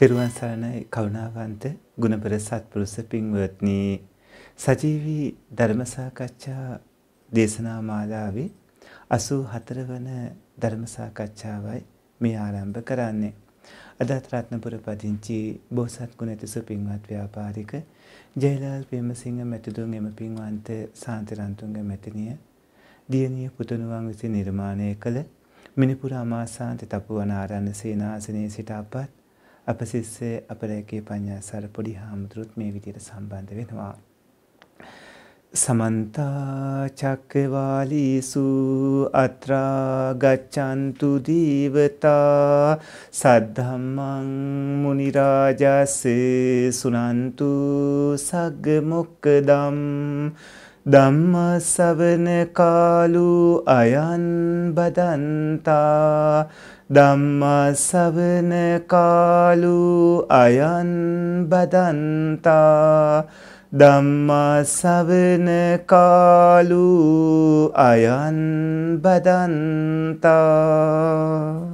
තෙරුවන් සරණයි කරුණාවන්ත ගුණපර සත්පුරුෂ පින්වත්නි සජීවී ධර්ම සාකච්ඡා දේශනා මාලාවේ 84 වන ධර්ම සාකච්ඡාවයි මේ ආරම්භ කරන්නේ. අදත් රත්නපුර පදිංචි බෝසත් ගුණතිස පින්වත් ව්‍යාපාරික ජයලාල් පේමසිංහ මැතිතුන් එම පින්වන්ත සාන්තිරන්තුන්ග මැතිනිය දියණිය පුතණුවන් විසින් නිර්මාණය කළ මිනිපුර අමාසාන්ත තපුවන ආරණ්‍ය සේනාසනයේ සිට අපත් අප සිස්සේ අපරයකේ පඤ්ඤාසාර පොඩි හාමුදුරුත් මේ විදියට සම්බන්ධ වෙනවා. සමන්ත චක්කවාලීසු අත්‍රා ගච්ඡන්තු දීවතා සද්ධම්මං මුනි රාජස්සේ සුනන්තු සග්ග මොක්කදම් ධම්ම සවන කාලු අයන් බදන්තා ධම්ම සවන කාලු අයන් බදන්තා ධම්ම සවන කාලු අයන් බදන්තා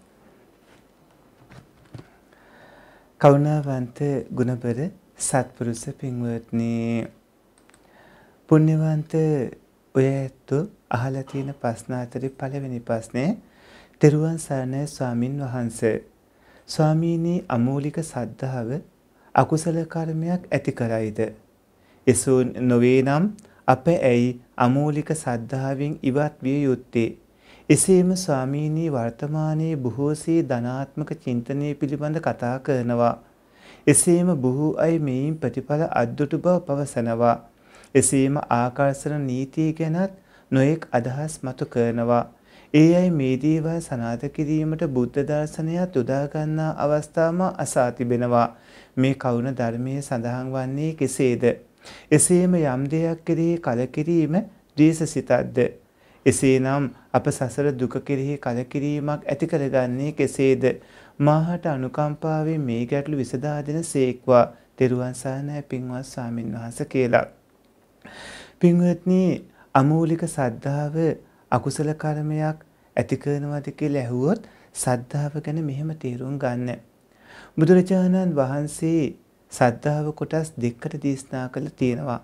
කරුණාවන්ත ගුණබර සත්පුරුෂ පින්වත්නි පුණ්‍යවන්ත ඔය ඇත්තෝ අහලා තියෙන ප්‍රශ්න අතරේ පළවෙනි ප්‍රශ්නේ තෙරුවන් සරණයි ස්වාමින් වහන්සේ ස්වාමීනි අමූලික සද්ධාව අකුසල කර්මයක් ඇති කරයිද එසෝ නොවේ නම් අප ඇයි අමූලික සද්ධාවෙන් ඉවත් විය යුත්තේ එසේම ස්වාමීනී වර්තමානයේ බොහෝසේ ධනාත්මක චින්තනය පිළිබඳ කතා කරනවා. එසේම බොහෝ අය මෙයින් ප්‍රතිඵල අද්දුටු බව පවසනවා. එසේම ආකර්ෂණ නීතිය ගැනත් නොයෙක් අදහස් මතු කරනවා. ඒ අයි මේ දේවල් සනාථ කිරීමට බුද්ධ දර්ශනයත් යොදාගන්නා අවස්ථාම අසා තිබෙනවා. මේ කවුන ධර්මයේ සඳහන් වන්නේ කෙසේද. එසේම යම් දෙයක් කෙරේ කලකිරීම දේශසිතක්ද. එසේනම් අප සසර දුක කෙරෙහි කලකිරීමක් ඇති කරගන්නේ කෙසේද? මාහට අනුකම්පාවෙන් මේ ගැටලු විසදා දෙන සේක්වා තෙරුවන් සරණයි පින්වත් ස්වාමින් වහන්සේ කියලා. පින්වත්නි අමූලික සද්ධාව අකුසල කර්මයක් ඇති කරනවාද කියලා ඇහුවොත් සද්ධාව ගැන මෙහෙම තේරුම් ගන්න. බුදුරජාණන් වහන්සේ සද්ධාව කොටස් දෙකකට දේශනා කළ තියෙනවා.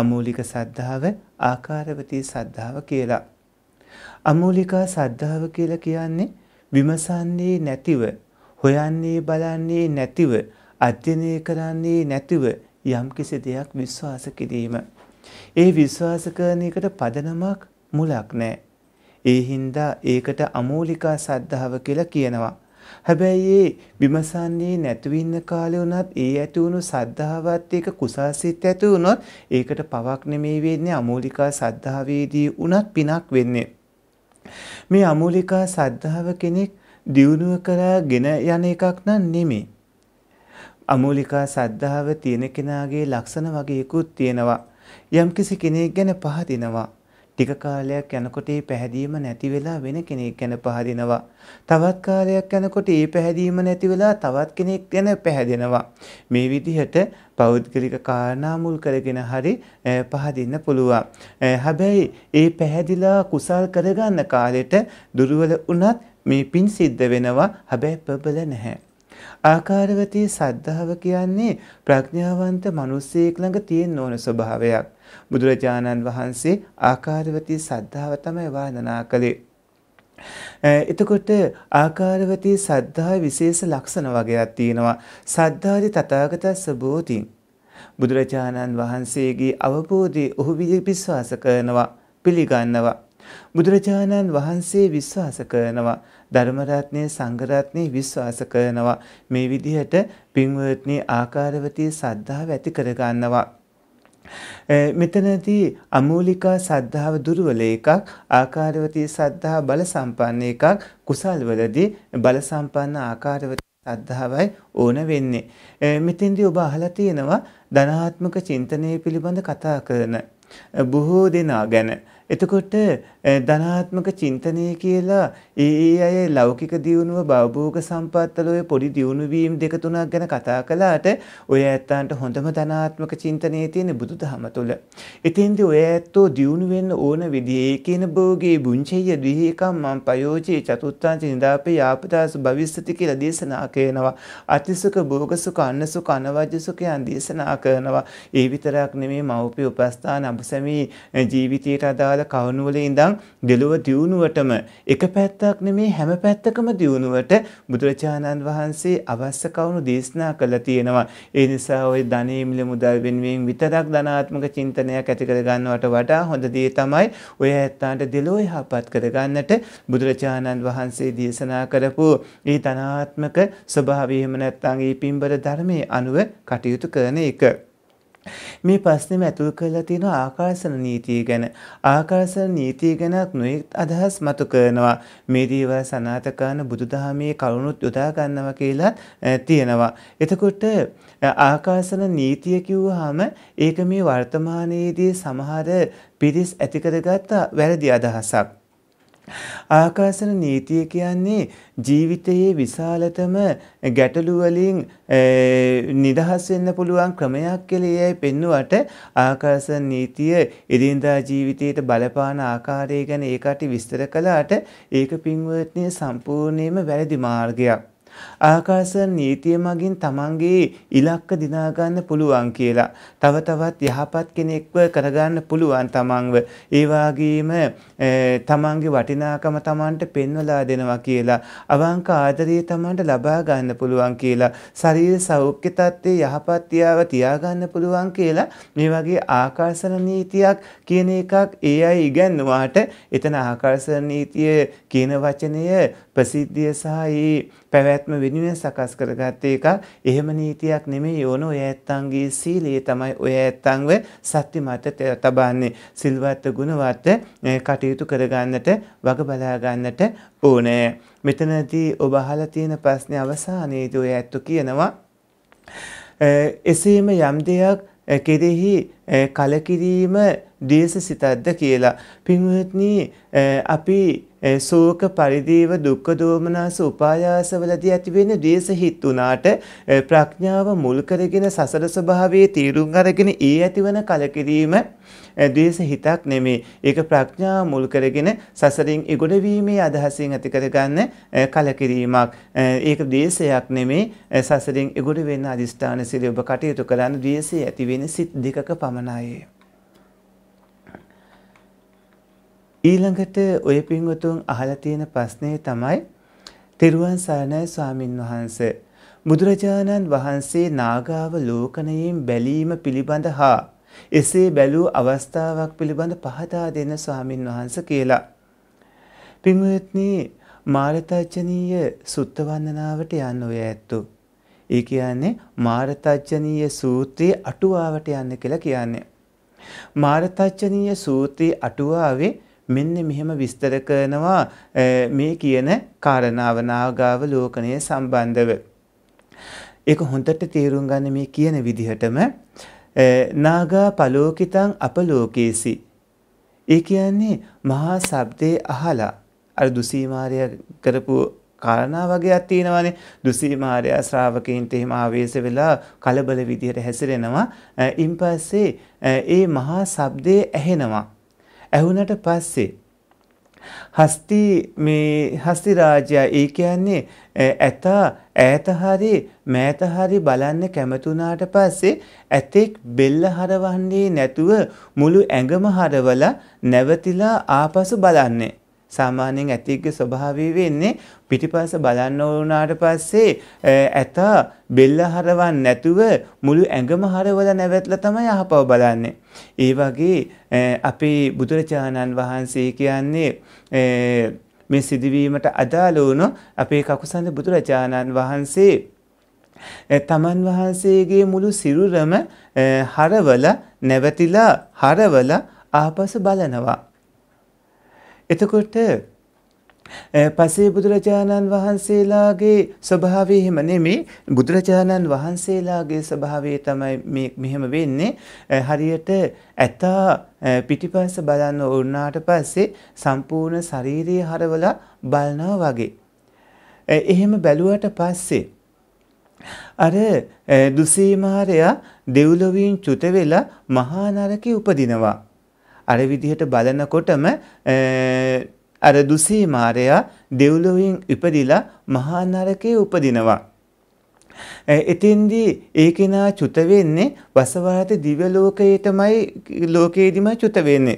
අමූලික සද්ධාව ආකාරවතී සද්ධාව කියලා. අමූලිකා සද්ධාව කියලා කියන්නේ විමසන්නේ නැතිව හොයන්නේ බලන්නේ නැතිව අධ්‍යයනය කරන්නේ නැතිව යම්කිසි දෙයක් විශ්වාස කිරීම. ඒ විශ්වාස කරන එකට පදනමක් මුලක් නැහැ. ඒ හින්දා ඒකට අමූලිකා සද්ධාව කියලා කියනවා. හැබැයි ඒ විමසන්නේ නැතුව ඉන්න කාලේ වුණත් ඒ ඇති වුණු සද්ධාවත් එක්ක කුසාසිත ඇති වුණොත් ඒකට පවක් නෙමෙයි වෙන්නේ අමූලිකා සද්ධාවේදී වුණත් පිනක් වෙන්නේ. මේ අමූලිකා සද්ධාව කෙනෙක් දියුණුව කරා ගෙන යන එකක් නම් නෙමේ. අමූලිකා සද්ධාව තියෙන කෙනාගේ ලක්ෂණ වගේකුත් තියෙනවා. යම්කිසි කෙනෙක් ගැන පහදිනවා. ටික කාලයක් යනකොට ඒ පැහැදීම නැති වෙලා වෙන කෙනෙක් ගැන පහදිනවා. තවත් කාලයක් යනකොට ඒ පැහැදීම නැති වෙලා තවත් කෙනෙක් ගැන පැහැදෙනවා. මේ විදිහට පෞද්ගලික කාරණා මුල් කරගෙන හරි පහදින්න පුළුවන්. හැබැයි ඒ පැහැදිලා කුසල් කරගන්න කාලෙට දුර්වල වුණත් මේ පින් සිද්ධ වෙනවා. හැබැයි ප්‍රබල නැහැ. ආකාරවතී සද්ධාව කියන්නේ ප්‍රඥාවන්ත මිනිසෙක් ළඟ තියෙන ඕන ස්වභාවයක්. බුදුරජාණන් වහන්සේ ආකාරවතී සද්ධාව තමයි වර්ණනා කළේ. එතකොට ආකාරවතී සද්ධා විශේෂ ලක්ෂණ වගේක් තියෙනවා. සද්ධාදි තථාගතස්ස බෝධින් බුදුරජාණන් වහන්සේගේ අවබෝධය ඔහු විශ්වාස කරනවා, පිළිගන්නවා. බුදුරජාණන් වහන්සේ විශ්වාස කරනවා ධර්ම රත්නයේ සංඝ රත්නයේ විශ්වාස කරනවා මේ විදිහට පින්වත්නි ආකාරවතී සද්ධාව ඇති කරගන්නවා මෙතනදී අමූලිකා සද්ධාව දුර්වල එකක් ආකාරවතී සද්ධා බල සම්පන්න එකක් කුසල්වලදී බල සම්පන්න ආකාරවතී සද්ධාවයි ඕන වෙන්නේ. මෙතෙන්දී ඔබ අහලා තියෙනවා ධනාත්මක චින්තනය පිළිබඳ කතා කරන බොහෝ දෙනා ගැන එතකොට ධනාත්මක චින්තනය කියලා ඒ ඒ අය ලෞකික දියුණුව භවභෝග සම්පත්තල ඔය පොඩි දියුණු වීම දෙක තුනක් ගැන කතා කළාට ඔය ඇත්තන්ට හොඳම ධනාත්මක චින්තනයේ තියෙන බුදුදහම තුළ. එතෙන්දී ඔය ඇත්තෝ දියුණු වෙන්න ඕන විදිහේ කියන භෝගේ බුංචෙය දිහිකම් මං පයෝචේ චතුත්ථංච නිදාපේ ආපදාස භවිස්සති කියලා දේශනා කරනවා. අතිසුක භෝගසුක අන්නසුක අනවජ්‍යසුකයන් දේශනා කරනවා. ඒ විතරක් නෙමේ මෞපිය උපස්ථාන අබසමී ජීවිතයට අදාළ අදාළ කවුණුවල ඉඳන් දෙලොව දියුණුවටම එක පැත්තක් නෙමේ හැම පැත්තකම දියුණුවට බුදුරජාණන් වහන්සේ අවශ්‍ය කවුණු දේශනා කළා තියෙනවා. ඒ නිසා ওই ධනෙ මිල මුදල් වෙනුවෙන් විතරක් ධනාත්මක චින්තනයක් ඇති කරගන්නවට වඩා හොඳ දේ තමයි ඔය ඇත්තාන්ට දෙලොව යහපත් කරගන්නට බුදුරජාණන් වහන්සේ දේශනා කරපු ඒ ධනාත්මක ස්වභාවය එහෙම නැත්නම් ඒ පින්බර ධර්මයේ අනුව කටයුතු කරන එක. මේ ප්‍රශ්නෙම ඇතුල් කරලා තියෙන ආකර්ෂණ නීතිය ගැන. ආකර්ෂණ නීතිය ගැනත් නොයෙක් අදහස් මතු කරනවා. මේ දේවල් සනාථ කරන බුදුදහමේ කරුණුත් යොදා ගන්නවා කියලා තියෙනවා. එතකොට ආකර්ෂණ නීතිය කිව්වහම ඒක මේ වර්තමානයේදී සමහර පිරිස් ඇතිකරගත්ත වැරදි අදහසක්. ආකාසන නීතිය කියන්නේ ජීවිතයේ විශාලතම ගැටලු වලින් නිදහස් වෙන්න පුළුවන් ක්‍රමයක් කියලා එයයි පෙන්වුවට ආකාසන නීතිය එදිනදා ජීවිතයට බලපාන ආකාරය ගැන ඒකට විස්තර කළාට ඒක පින්වත්නි සම්පූර්ණයෙන්ම වැරදි මාර්ගයක්. ආකාශ නීතිය මගින් තමන්ගේ ඉලක්ක දිනාගන්න පුළුවන් කියලා. තව තවත් යහපත් කෙනෙක්ව කරගන්න පුළුවන් තමන්ව. ඒ වගේම තමන්ගේ වටිනාකම තමන්ට පෙන්වලා දෙනවා කියලා. අවංක ආදරය තමන්ට ලබා ගන්න පුළුවන් කියලා. ශරීර සෞඛ්‍ය තත්ත්වයේ යහපත්තියාව තියාගන්න පුළුවන් කියලා මේ වගේ ආකර්ෂණ නීතියක් කියන එකක් ඒ අය ඉගැන්නුවාට එතන ආකර්ෂණ නීතිය කියන වචනය ප්‍රසිද්ධිය සහ ඒ පැවැත්ම වෙනුවෙන් සකස් කරගත්තේ එකක් එහෙම නීතියක් නෙමෙයි ඕන ඔය ඇත්තන්ගේ සීලයේ තමයි ඔය ඇත්තන්ව සත්‍ය මත තබන්නේ සිල්වත් ගුණවත් කටයුතු කරගන්නට වග බලා ගන්නට ඕනේ මෙතනදී ඔබ අහලා තියෙන ප්‍රශ්නේ අවසානයේදී ඔය ඇත්තු කියනවා එසේම යම් දෙයක් කෙරෙහි කලකිරීම දේශ සිතක්ද කියලා. පින්වත්නි අපි ශෝක පරිදේව දුක්ඛ දෝමනස උපායාසවලදී ඇතිවෙන ද්වේෂ හිත් උනාට ප්‍රඥාව මුල් කරගෙන සසර ස්වභාවයේ තීරුම් අරගෙන ඒ ඇතිවන කලකිරීම ද්වේෂ හිතක් නෙමේ. ඒක ප්‍රඥාව මුල් කරගෙන සසරින් ඉගොඩ වීමේ අදහසින් ඇති කරගන්න කලකිරීමක්. ඒක ද්වේෂයක් නෙමේ. සසරින් ඉගොඩ වෙන්න අදිස්ථාන සිට ඔබ කටයුතු කරන්න ද්වේෂය ඇති වෙන සිත් දෙකක පමණයි. ඊළඟට ඔය පින්වතුන් අහලා තියෙන ප්‍රශ්නේ තමයි තෙරුවන් සරණයි ස්වාමින් වහන්සේ බුදුරජාණන් වහන්සේ නාගාව ලෝකණයෙන් බැලීම පිළිබඳ හා එසේ බැලූ අවස්ථාවක් පිළිබඳ පහදා දෙන ස්වාමින් වහන්ස කියලා. පින්වත්නි මාරතජ්ජනීය සුත්ත වන්දනාවට යන්න ඔය ඇත්තු. ඒ කියන්නේ මාරතජ්ජනීය සූත්‍රයේ අටුවාවට යන්න කියලා කියන්නේ. මාරතජ්ජනීය සූත්‍රයේ අටුවාවේ මෙන්න මෙහෙම විස්තර කරනවා මේ කියන කාරණාව නාගාව ලෝකණය සම්බන්ධව. ඒක හොඳට තේරුම් ගන්න මේ කියන විදිහටම නාගා පලෝකිතං අපලෝකේසි. ඒ කියන්නේ මහා ශබ්දේ අහලා අර දුසීමාරය කරපු කාරණා වගේක් තියෙනවානේ දුසීමාරය ශ්‍රාවකයන්ට එහෙම ආවේශ වෙලා කලබල විදිහට හැසිරෙනවා. ඉන් පස්සේ ඒ මහා ශබ්දේ ඇහෙනවා. ඇහුණට පස්සේ හස්ති මේ හස්ති රාජයා ඒ කියන්නේ ඇත ඈත හරි මෑත හරි බලන්න කැමතුණාට පස්සේ ඇතෙක් බෙල්ල හරවන්නේ නැතුව මුළු ඇඟම හරවලා නැවතිලා ආපසු බලන්නේ සාමාන්‍යයෙන් ඇතික්ගේ ස්වභාවය වෙන්නේ පිටිපස්ස බලන්න වුණාට පස්සේ ඇතා බෙල්ල හරවන්නේ නැතුව මුළු ඇඟම හරවලා නැවැත්ලා තමයි අහපව බලන්නේ. ඒ වගේ අපේ බුදුරජාණන් වහන්සේ කියන්නේ මේ සිදුවීමට අදාළ වුණු අපේ කකුසඳ බුදුරජාණන් වහන්සේ තමන් වහන්සේගේ මුළු සිරුරම හරවල නැවතිලා හරවල ආපසු බලනවා. එතකොට පසේ බුදුරජාණන් වහන්සේලාගේ ස්වභාවය එහෙම නෙමෙයි බුදුරජාණන් වහන්සේලාගේ ස්වභාවය තමයි මේ මෙහෙම වෙන්නේ හරියට ඇතා පිටිපස්ස බලන්න වුණාට පස්සේ සම්පූර්ණ ශාරීරිය හරවලා බලනවා වගේ. එහෙම බැලුවට පස්සේ අර දුසීමාරයා දෙව්ලොවින් චුත වෙලා මහා නරකේ උපදිනවා. අර විදිහට බලනකොටම අර දුසී මාරයා දෙව්ලොවින් ඉපදිලා මහා නරකයේ උපදිනවා. එතින්දී ඒ කෙනා චුත වෙන්නේ වසවාත දිව්‍ය ලෝකයේ තමයි ලෝකයේදීමයි චුත වෙන්නේ.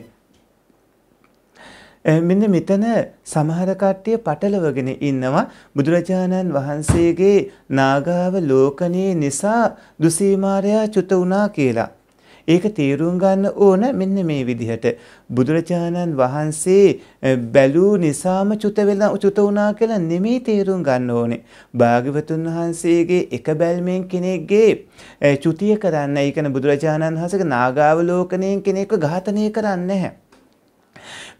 මෙන්න මෙතන සමහර කට්ටිය පටලවගෙන ඉන්නවා බුදුරජාණන් වහන්සේගේ නාගාව ලෝකණේ නිසා දුසීමාරයා චුත වුණා කියලා. ඒක තේරුම් ගන්න ඕන මෙන්න මේ විදිහට බුදුරජාණන් වහන්සේ බැලූ නිසාම චුත වෙලා චුත වුණා කියලා නෙමෙයි තේරුම් ගන්න ඕනේ. භාග්‍යවතුන් වහන්සේගේ එක බැල්මෙන් කෙනෙක්ගේ චුතිය කරන්න, ඒ කියන්නේ බුදුරජාණන් වහන්සේගේ නාගාවලෝකණයෙන් කෙනෙක්ව ඝාතනය කරන්නේ නැහැ.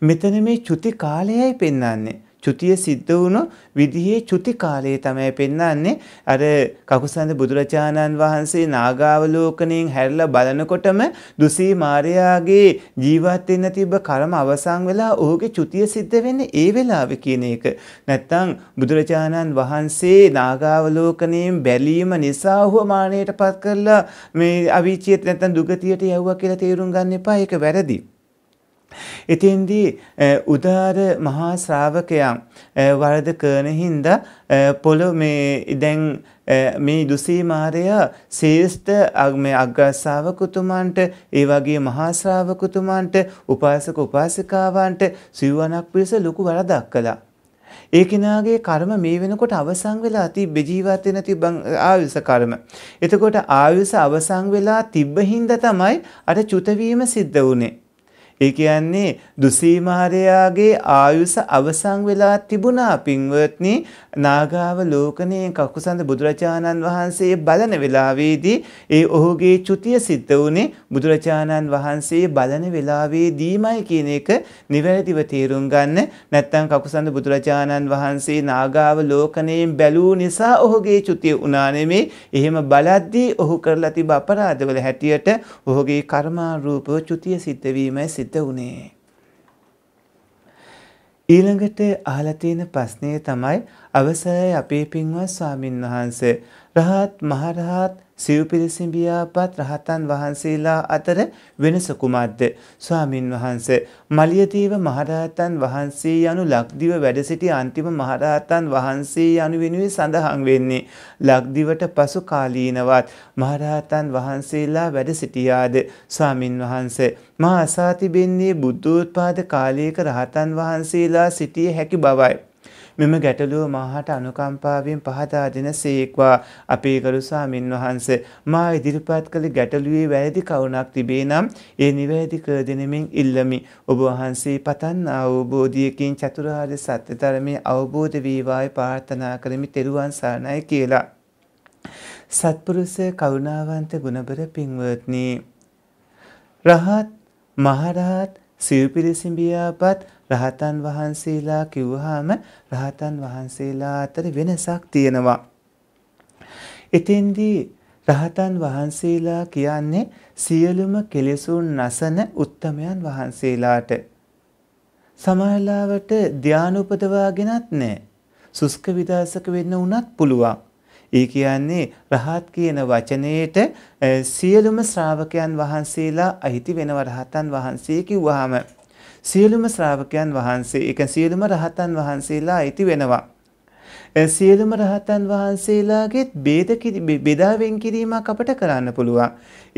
මෙතන මේ චුති කාලයයි පෙන්වන්නේ. චුතිය සිද්ධ වුණු විදිහේ චුති කාලයේ තමයි පෙන්වන්නේ අර කකුසඳ බුදුරජාණන් වහන්සේ නාගාවලෝකණයෙන් හැරිලා බලනකොටම දුසී මාර්යාගේ ජීවත් වෙන්න තිබ්බ කර්ම අවසන් වෙලා ඔහුගේ චුතිය සිද්ධ වෙන්නේ ඒ වෙලාවේ කියන එක. නැත්තම් බුදුරජාණන් වහන්සේ නාගාවලෝකණයෙන් බැලීම නිසා ඔහු මානෙයටපත් කරලා මේ අවීචියට නැත්තම් දුගතියට යවුවා කියලා තේරුම් ගන්න එපා. ඒක වැරදි. ඉතින්දී උදාර මහා ශ්‍රාවකයන් වරද කරන හින්දා පොළො මේ දැන් මේ දුසීමාරය ශේෂ්ඨ මේ අග්‍රස්සාවකුතුමන්ට ඒ වගේ මහා ශ්‍රාවකුතුමන්ට උපාසක උපාසිකාවන්ට සිව්වනක් පිරිස ලොකු වරදක් කළා. ඒ කෙනාගේ කර්ම මේ වෙනකොට අවසන් වෙලා තිබ්බ ජීවත් වෙන තිබන් ආයුෂ කර්ම. එතකොට ආයුෂ අවසන් වෙලා තිබ්බ හින්දා තමයි අර චුත වීම සිද්ධ වුනේ. ඒ කියන්නේ දුසී මහරයාගේ ආයුෂ අවසන් වෙලා තිබුණා පින්වත්නි නාගාව ලෝකනේ කකුසඳ බුදුරජාණන් වහන්සේ බලන වෙලාවේදී ඒ ඔහුගේ චුතිය සිද්ධ වුණේ බුදුරජාණන් වහන්සේ බලන වෙලාවේදීමයි කියන එක නිවැරදිව තේරුම් ගන්න නැත්නම් කකුසඳ බුදුරජාණන් වහන්සේ නාගාව ලෝකණයෙන් බැලූ නිසා ඔහුගේ චුතිය උනා නෙමේ එහෙම බලද්දී ඔහු කරලා තිබ අපරාධවල හැටියට ඔහුගේ කර්මා රූප චුතිය සිද්ධ වීමයි සිද්ධ වුණේ. ඊළඟට අහලා තියෙන ප්‍රශ්නය තමයි අවසරයි අපේ පින්වත් ස්වාමින් වහන්සේ රහත් මහරහත් සිව්පිරිසිඹියාපත් රහතන් වහන්සේලා අතර වෙනස කුමක්ද? ස්වාමින් වහන්ස මලියදේව මහරහතන් වහන්සේ යනු ලක්දිව වැඩ සිටි අන්තිම මහරහතන් වහන්සේ යනු වෙනුවේ සඳහන් වෙන්නේ. ලක්දිවට පසු කාලීනවත් මහරහතන් වහන්සේලා වැඩ සිටියාද? ස්වාමින් වහන්ස මා අසා තිබෙන්නේ බුද්ධෝත්පාද කාලයක රහතන් වහන්සේලා සිටියේ හැකි බවයි. මෙම ගැටලුව මහට අනුකම්පාවෙන් පහදා දෙන සේක්වා අපේ ගරු ස්වාමින් වහන්ස මා ඉදිරිපත් කළ ගැටලුවේ වැරදි කවුණක් තිබේ නම් ඒ නිවැරදි කර දෙනෙමින් ඉල්ලමි ඔබ වහන්සේ පතන් අවබෝධියකින් චතුරාර්ය සත්‍ය ධර්මයේ අවබෝධ වේවායි ප්‍රාර්ථනා කරමි තෙරුවන් සරණයි කියලා සත්පුරුෂ කරුණාවන්ත ගුණබර පින්වත්නි රහත් මහරහත් සිව්පිරිසිඹියාපත් රහතන් වහන්සේලා කිව්වහම රහතන් වහන්සේලා අතර වෙනසක් තියෙනවා. එතෙන්දී රහතන් වහන්සේලා කියන්නේ සියලුම කෙලෙසුන් නසන උත්තමයන් වහන්සේලාට. සමහරලාවට ධානය උපදවාගෙනත් නැහැ. සුස්ක විදාසක වෙන්න උනත් පුළුවන්. ඒ කියන්නේ රහත් කියන වචනයේට සියලුම ශ්‍රාවකයන් වහන්සේලා අයිති වෙනව රහතන් වහන්සේ කිව්වහම සියලුම ශ්‍රාවකයන් වහන්සේ එක සියලුම රහතන් වහන්සේලා අයිති වෙනවා. සියලුම රහතන් වහන්සේලාගේත් බේද බෙදාවෙන් කිරීමක් අපට කරන්න පුළුවන්.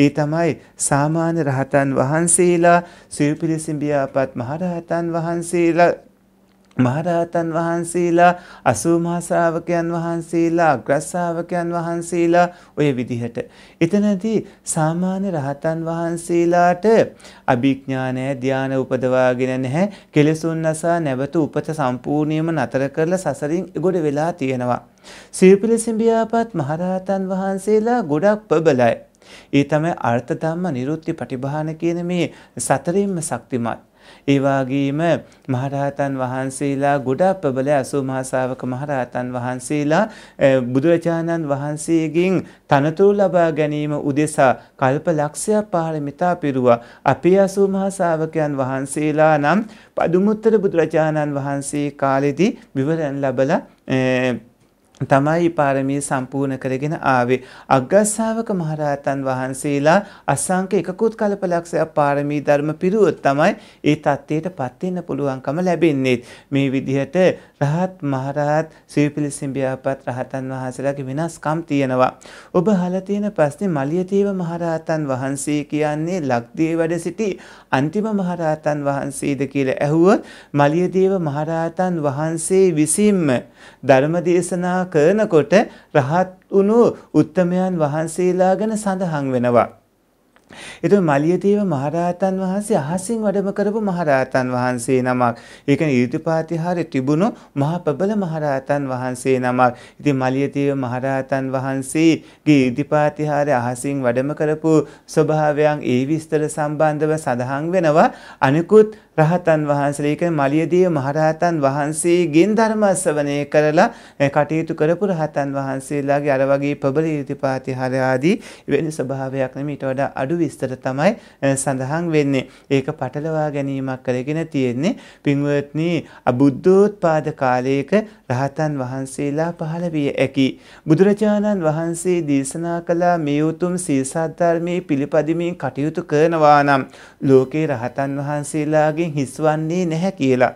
ඒ තමයි සාමාන්‍ය රහතන් වහන්සේලා සිව්පිලිසිඹියාපත් මහරහතන් වහන්සේලා මහරහතන් වහන්සේලා අසූමාසාාවකයන් වහන්සේලා අග්‍රස්සාාවකයන් වහන්සේලා ඔය විදිහට. එතනදී සාමාන්‍ය රහතන් වහන්සේලාට අභිඥානෑ ධ්‍යාන උපදවාගෙන නැහැ කෙලෙසුන් නසා නැවත උපත සම්පූර්ණයම නතර කරලා සසරින් ගොඩ වෙලා තියෙනවා. සිව්පිලිසිම්බියාපත් මහරහතන් වහන්සේලා ගොඩක් ප්‍රබලයි. ඒ තමයි අර්ථ ධම්ම නිරුත්ති පටිභාන කියන මේ සතරින්ම ශක්තිමත්. ඒවාගේම මහරහතන් වහන්සේලා ගොඩා ප්‍රබල ඇසූ මහසාාවක මහරහතන් වහන්සේලා බුදුරජාණන් වහන්සේගෙන් තනතුරු ලබා ගැනීම උදෙසා කල්ප ලක්ෂයක් පාරමිතා පිරුවා අපේ අසූ මහසාාවකයන් වහන්සේලා නම් පදුමුත්තර බුදුරජාණන් වහන්සේ කාලෙදී විවරන් ලබල තමයි පාරමී සම්පූර්ණ කරගෙන ආවේ. අග්ගස්සාවක මහරහතන් වහන්සේලා අසංක එකකුත් කල්පලක්ෂයක් පාරමී ධර්ම පිරුවොත් තමයි ඒ தත්ත්වයට පත් වෙන්න පුළුවන්කම ලැබෙන්නේ. මේ විදිහට රහත් මහරහත් සිවිපිලිසිඹියාපත් රහතන් වහන්සේලාගේ වෙනස්කම් තියෙනවා. ඔබ අහලා තියෙන ප්‍රශ්නේ මලියතේව මහරහතන් වහන්සේ කියන්නේ ලක්දිව වැඩ සිටි අන්තිම මහරහතන් වහන්සේද කියලා ඇහුවොත් මලියදේව මහරහතන් වහන්සේ විසින්ම ධර්ම දේශනා කරනකොට රහත් වුණු උත්තමයන් වහන්සේලා ගැන සඳහන් වෙනවා. එතකොට මලියදේව මහරහතන් වහන්සේ අහසින් වැඩම කරපු මහරහතන් වහන්සේ නමක්. ඒ කියන්නේ ඊර්තිපාතිහාරේ තිබුණු මහා ප්‍රබල මහරහතන් වහන්සේ නමක්. ඉතින් මලියදේව මහරහතන් වහන්සේගේ ඊර්තිපාතිහාරේ අහසින් වැඩම කරපු ස්වභාවයන් ඒ විස්තර සම්බන්ධව සඳහන් වෙනවා. අනිකුත් රහතන් වහන්සේලා ඒ කියන්නේ මලියදීව මහරහතන් වහන්සේගෙන් ධර්ම ශ්‍රවණය කරලා කටයුතු කරපු රහතන් වහන්සේලාගේ අර වගේ ප්‍රබල ඊතිපාතිහාර ආදී වෙන ස්වභාවයක් නෙමෙයි ඊට වඩා අඩු විස්තර තමයි සඳහන් වෙන්නේ. ඒක පටලවා ගැනීමක් කරගෙන තියෙන්නේ පින්වත්නි අබුද්ධෝත්පාද කාලයක රහතන් වහන්සේලා පහළ විය හැකි. බුදුරජාණන් වහන්සේ දේශනා කළ මේ උතුම් සීසත් ධර්මයේ පිළිපදිමින් කටයුතු කරනවා නම් ලෝකේ රහතන් වහන්සේලාගේ මාර්ගයෙන් හිස්වන්නේ නැහැ කියලා.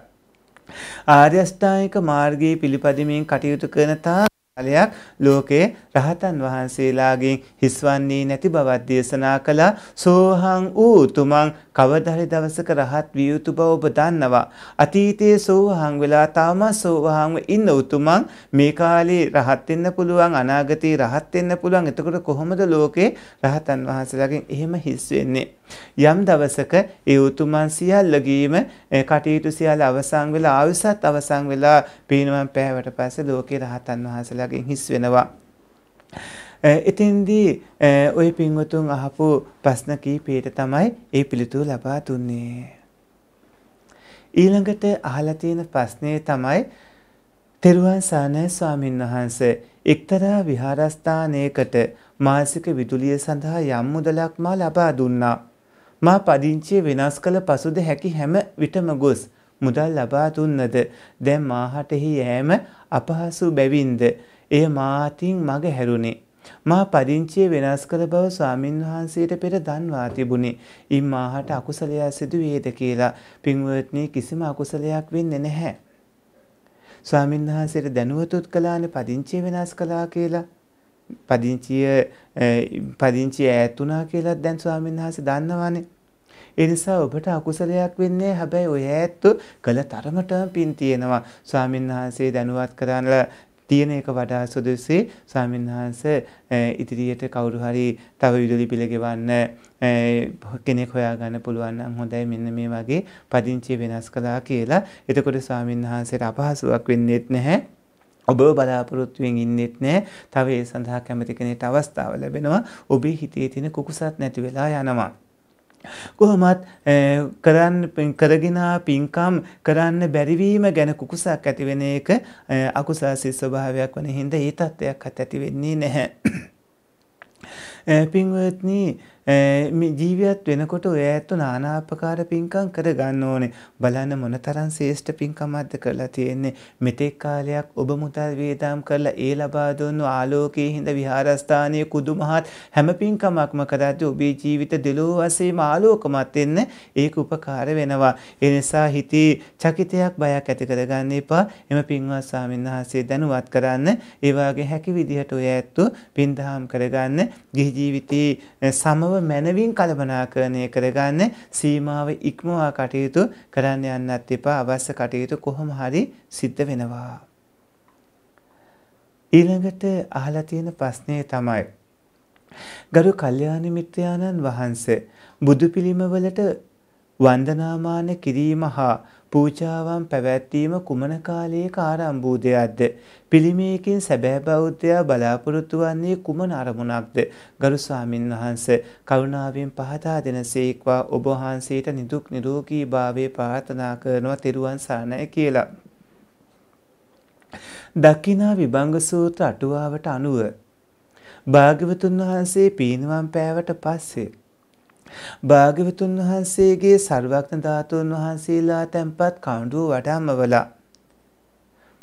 ආර්ය අෂ්ටාංගික මාර්ගයේ පිළිපදිමින් කටයුතු කරන තාලයක් ලෝකේ රහතන් වහන්සේලාගෙන් හිස්වන්නේ නැති බවක් දේශනා කළා. සෝහං ඌ තුමන් කවදාරි දවසක රහත් විය යුතු බව ඔබ දන්නවා. අතීතයේ සෝවහන් වෙලා තාම සෝවහන්ව ඉන්න උතුමන් මේ කාලේ රහත් වෙන්න පුළුවන් අනාගතේ රහත් වෙන්න පුළුවන්. එතකොට කොහොමද ලෝකේ රහතන් වහන්සේලාගෙන් එහෙම හිස් වෙන්නේ? යම් දවසක ඒ උතුමන් සියල්ලගේම කටයුතු සියල්ල අවසන් වෙලා ආයුසත් අවසන් වෙලා පිනවම් පෑවට පස්සේ ලෝකේ රහතන් වහන්සේලාගෙන් හිස් වෙනවා. එතින්දී ওই පින්වතුන් අහපු ප්‍රශ්න කීපයට තමයි ඒ පිළිතුර ලබා දුන්නේ. ඊළඟට අහලා තියෙන ප්‍රශ්නේ තමයි තෙරුවන් සානය ස්වාමීන් වහන්ස එක්තරා විහාරස්ථානයකට මාසික විදුලිය සඳහා යම් මුදලක් මා ලබා දුන්නා. මා පදිංචිය වෙනස් කළ පසුද හැකි හැම විටම ගොස් මුදල් ලබා දුන්නද දැන් මාහටෙහි යෑම අපහසු බැවින්ද එය මාතින් මග හැරුණේ මා පදිංචිය වෙනස් කළ බව ස්වාමින් වහන්සේට පෙර දන්වා තිබුණේ ඉන් මාහට අකුසලයක් සිදු වේද කියලා පින්වත්නි කිසිම අකුසලයක් වෙන්නේ නැහැ ස්වාමින් වහන්සේට දැනුවතුත් කළානේ පදිංචිය වෙනස් කළා කියලා පදිංචිය පදිංචි ඈත් වුණා කියලා දැන් ස්වාමීන් වහන්සේ දන්නවානේ. ඒ නිසා ඔබට අකුසලයක් වෙන්නේ හැබැයි ඔය ඈත්තු කළ තරමටම පින් තියෙනවා. ස්වාමීන් වහන්සේ දැනුවත් කරලා තියෙන එක වඩා සුදුසුයි. ස්වාමීන් වහන්සේ ඉදිරියට කවුරු හරි තව විදුලි බිල ගෙවන්න කෙනෙක් හොයාගන්න පුළුවන් නම් හොඳයි මෙන්න මේ වගේ පදිංචි වෙනස් කළා කියලා. එතකොට ස්වාමීන් වහන්සේට අපහසුාවක් වෙන්නේත් නැහැ. ඔබ බලාපොරොත්තුවෙන් ඉන්නෙත් නෑ තව ඒ සඳහා කැමති කෙනෙට අවස්ථාව ලැබෙනවා ඔබේ හිතේ තියෙන කුකුසත් නැති වෙලා යනවා. කොහොමත් කරන්න කරගෙන පින්කම් කරන්න බැරිවීම ගැන කුකුසක් ඇතිවෙන එක අකුසා සිස්වභාවයක් වන හින්ද ඒ තත්ත්වයක් ඇති වෙන්නේ නැහැ. පින්වත්නී ජීවියත් වෙනකොට ඔය ඇත්තු නානාපකාර පින්කම් කර ගන්න ඕනේ බලන්න මොනතරම් ශේෂ්ඨ පින්කමක්ද කරලා තියෙන්නේ මෙතෙක් කාලයක් ඔබ මුදල් වේදම් කරලා ඒ ලබා දුන්නු ආලෝකයේ හිඳ විහාරස්ථානයේ කුදුමහත් හැම පින්කමක්ම කරද්දී ඔබේ ජීවිත දෙලෝ වශයෙන්ම ආලෝකමත් වෙන්න ඒක උපකාර වෙනවා ඒ නිසා හිතේ චකිතයක් බයක් ඇති කරගන්න එපා එම පින්වත් ස්වාමීන් වහන්සේ දැනුවත් කරන්න ඒ හැකි විදිහට ඔය ඇත්තු පින්දහම් කරගන්න ගිහි ජීවිතේ සමව මනාව මැනවින් කළමනාකරණය කරගන්න සීමාව ඉක්මවා කටයුතු කරන්න යන්නත් එපා අවශ්‍ය කටයුතු කොහොම හරි සිද්ධ වෙනවා. ඊළඟට අහලා තියෙන ප්‍රශ්නේ තමයි ගරු කල්යාණ මිත්‍රයාණන් වහන්සේ බුදු පිළිමවලට වන්දනාමාන කිරීම හා පූජාවන් පැවැත්වීම කුමන කාලයක ආරම්භූදයක්ද. පිළිමයකින් සැබෑ බෞද්ධයා බලාපොරොත්තු වන්නේ කුමන අරමුණක්ද. ගරු ස්වාමින් වහන්ස කරුණාවෙන් පහතා දෙනසේක්වා ඔබ වහන්සේට නිදුක් නිරෝගී භාවය ප්‍රාර්ථනා කරනවා තෙරුවන් සරණයි කියලා. දක්කිනා විභංග සූත්‍ර අටුවාවට අනුව භාග්‍යවතුන් වහන්සේ පීනුවම් පෑවට පස්සේ භාග්‍යවතුන් වහන්සේගේ සර්වඥ ධාතුන් වහන්සේලා තැන්පත් කාණ්ඩුව වඩාමවලා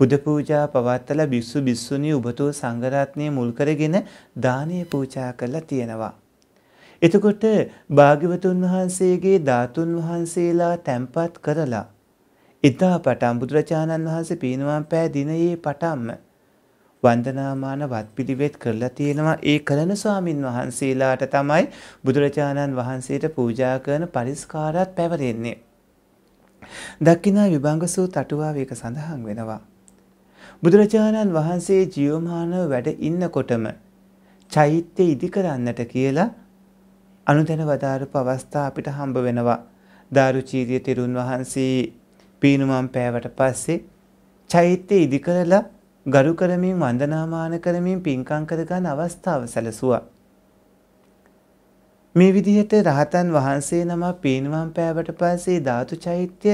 බුද්ධ පූජා පවත්තලා බිස්සු බිස්සුණී උබතෝ සංඝරත්නය මුල් කරගෙන දානීය පූජා කරලා තියෙනවා. එතකොට භාග්‍යවතුන් වහන්සේගේ ධාතුන් වහන්සේලා තැන්පත් කරලා ඉතා පටන් බුදුරජාණන් වහන්සේ පීනුවම් පෑ දිනයේ පටන්ම වන්දනාමාන වත්පිළිවෙත් කරලා තියෙනවා ඒ කරන ස්වාමින් වහන්සේලාට තමයි බුදුරජාණන් වහන්සේට පූජා කරන පරිස්කාරات පැවරෙන්නේ. දක්ෂිනා විභංග සූත් අටුවාවේක සඳහන් වෙනවා. බුදුරජාණන් වහන්සේ ජීවමානව වැඩ ඉන්නකොටම චෛත්‍ය ඉදි කරන්නට කියලා අනුදැන වදාරපු අවස්ථා අපිට හම්බ වෙනවා. දාරුචීරිය තෙරුන් වහන්සේ පීනුමම් පෑවට පස්සේ චෛත්‍ය ඉදි කරලා ගරු කරමින් වන්දනාමාන කරමින් පින්කම් කරගන්න අවස්ථාව සැලසුවා. මේ විදිහට රහතන් වහන්සේ නම පේනවම් පෑවට පස්සේ ධාතු චෛත්‍ය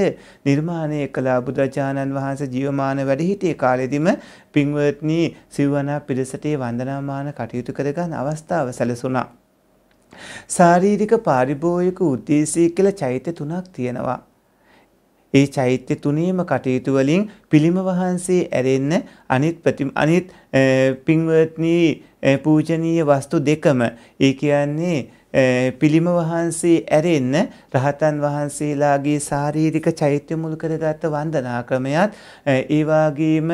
නිර්මාණය කළා බුදුරජාණන් වහන්සේ ජීවමාන වැඩ හිටියේ කාලෙදිම පින්වත්නි සිව්වනා පිරිසටේ වන්දනාමාන කටයුතු කරගන්න අවස්ථාව සැලසුණා. ශාරීරික පාරිභෝගික උද්දේශය කියලා චෛත්‍ය තුනක් තියෙනවා. ඒ චෛත්‍ය තුනේම කටයුතු වලින් පිළිම වහන්සේ ඇරෙන්න අනිත් ප්‍රති අනිත් පින්වත්නි පූජනීය වස්තු දෙකම ඒ කියන්නේ පිළිම වහන්සේ ඇරෙන්න රහතන් වහන්සේලාගේ ශාරීරික චෛත්‍ය මුල් කරගත් වන්දනා ක්‍රමයක් ඒ වගේම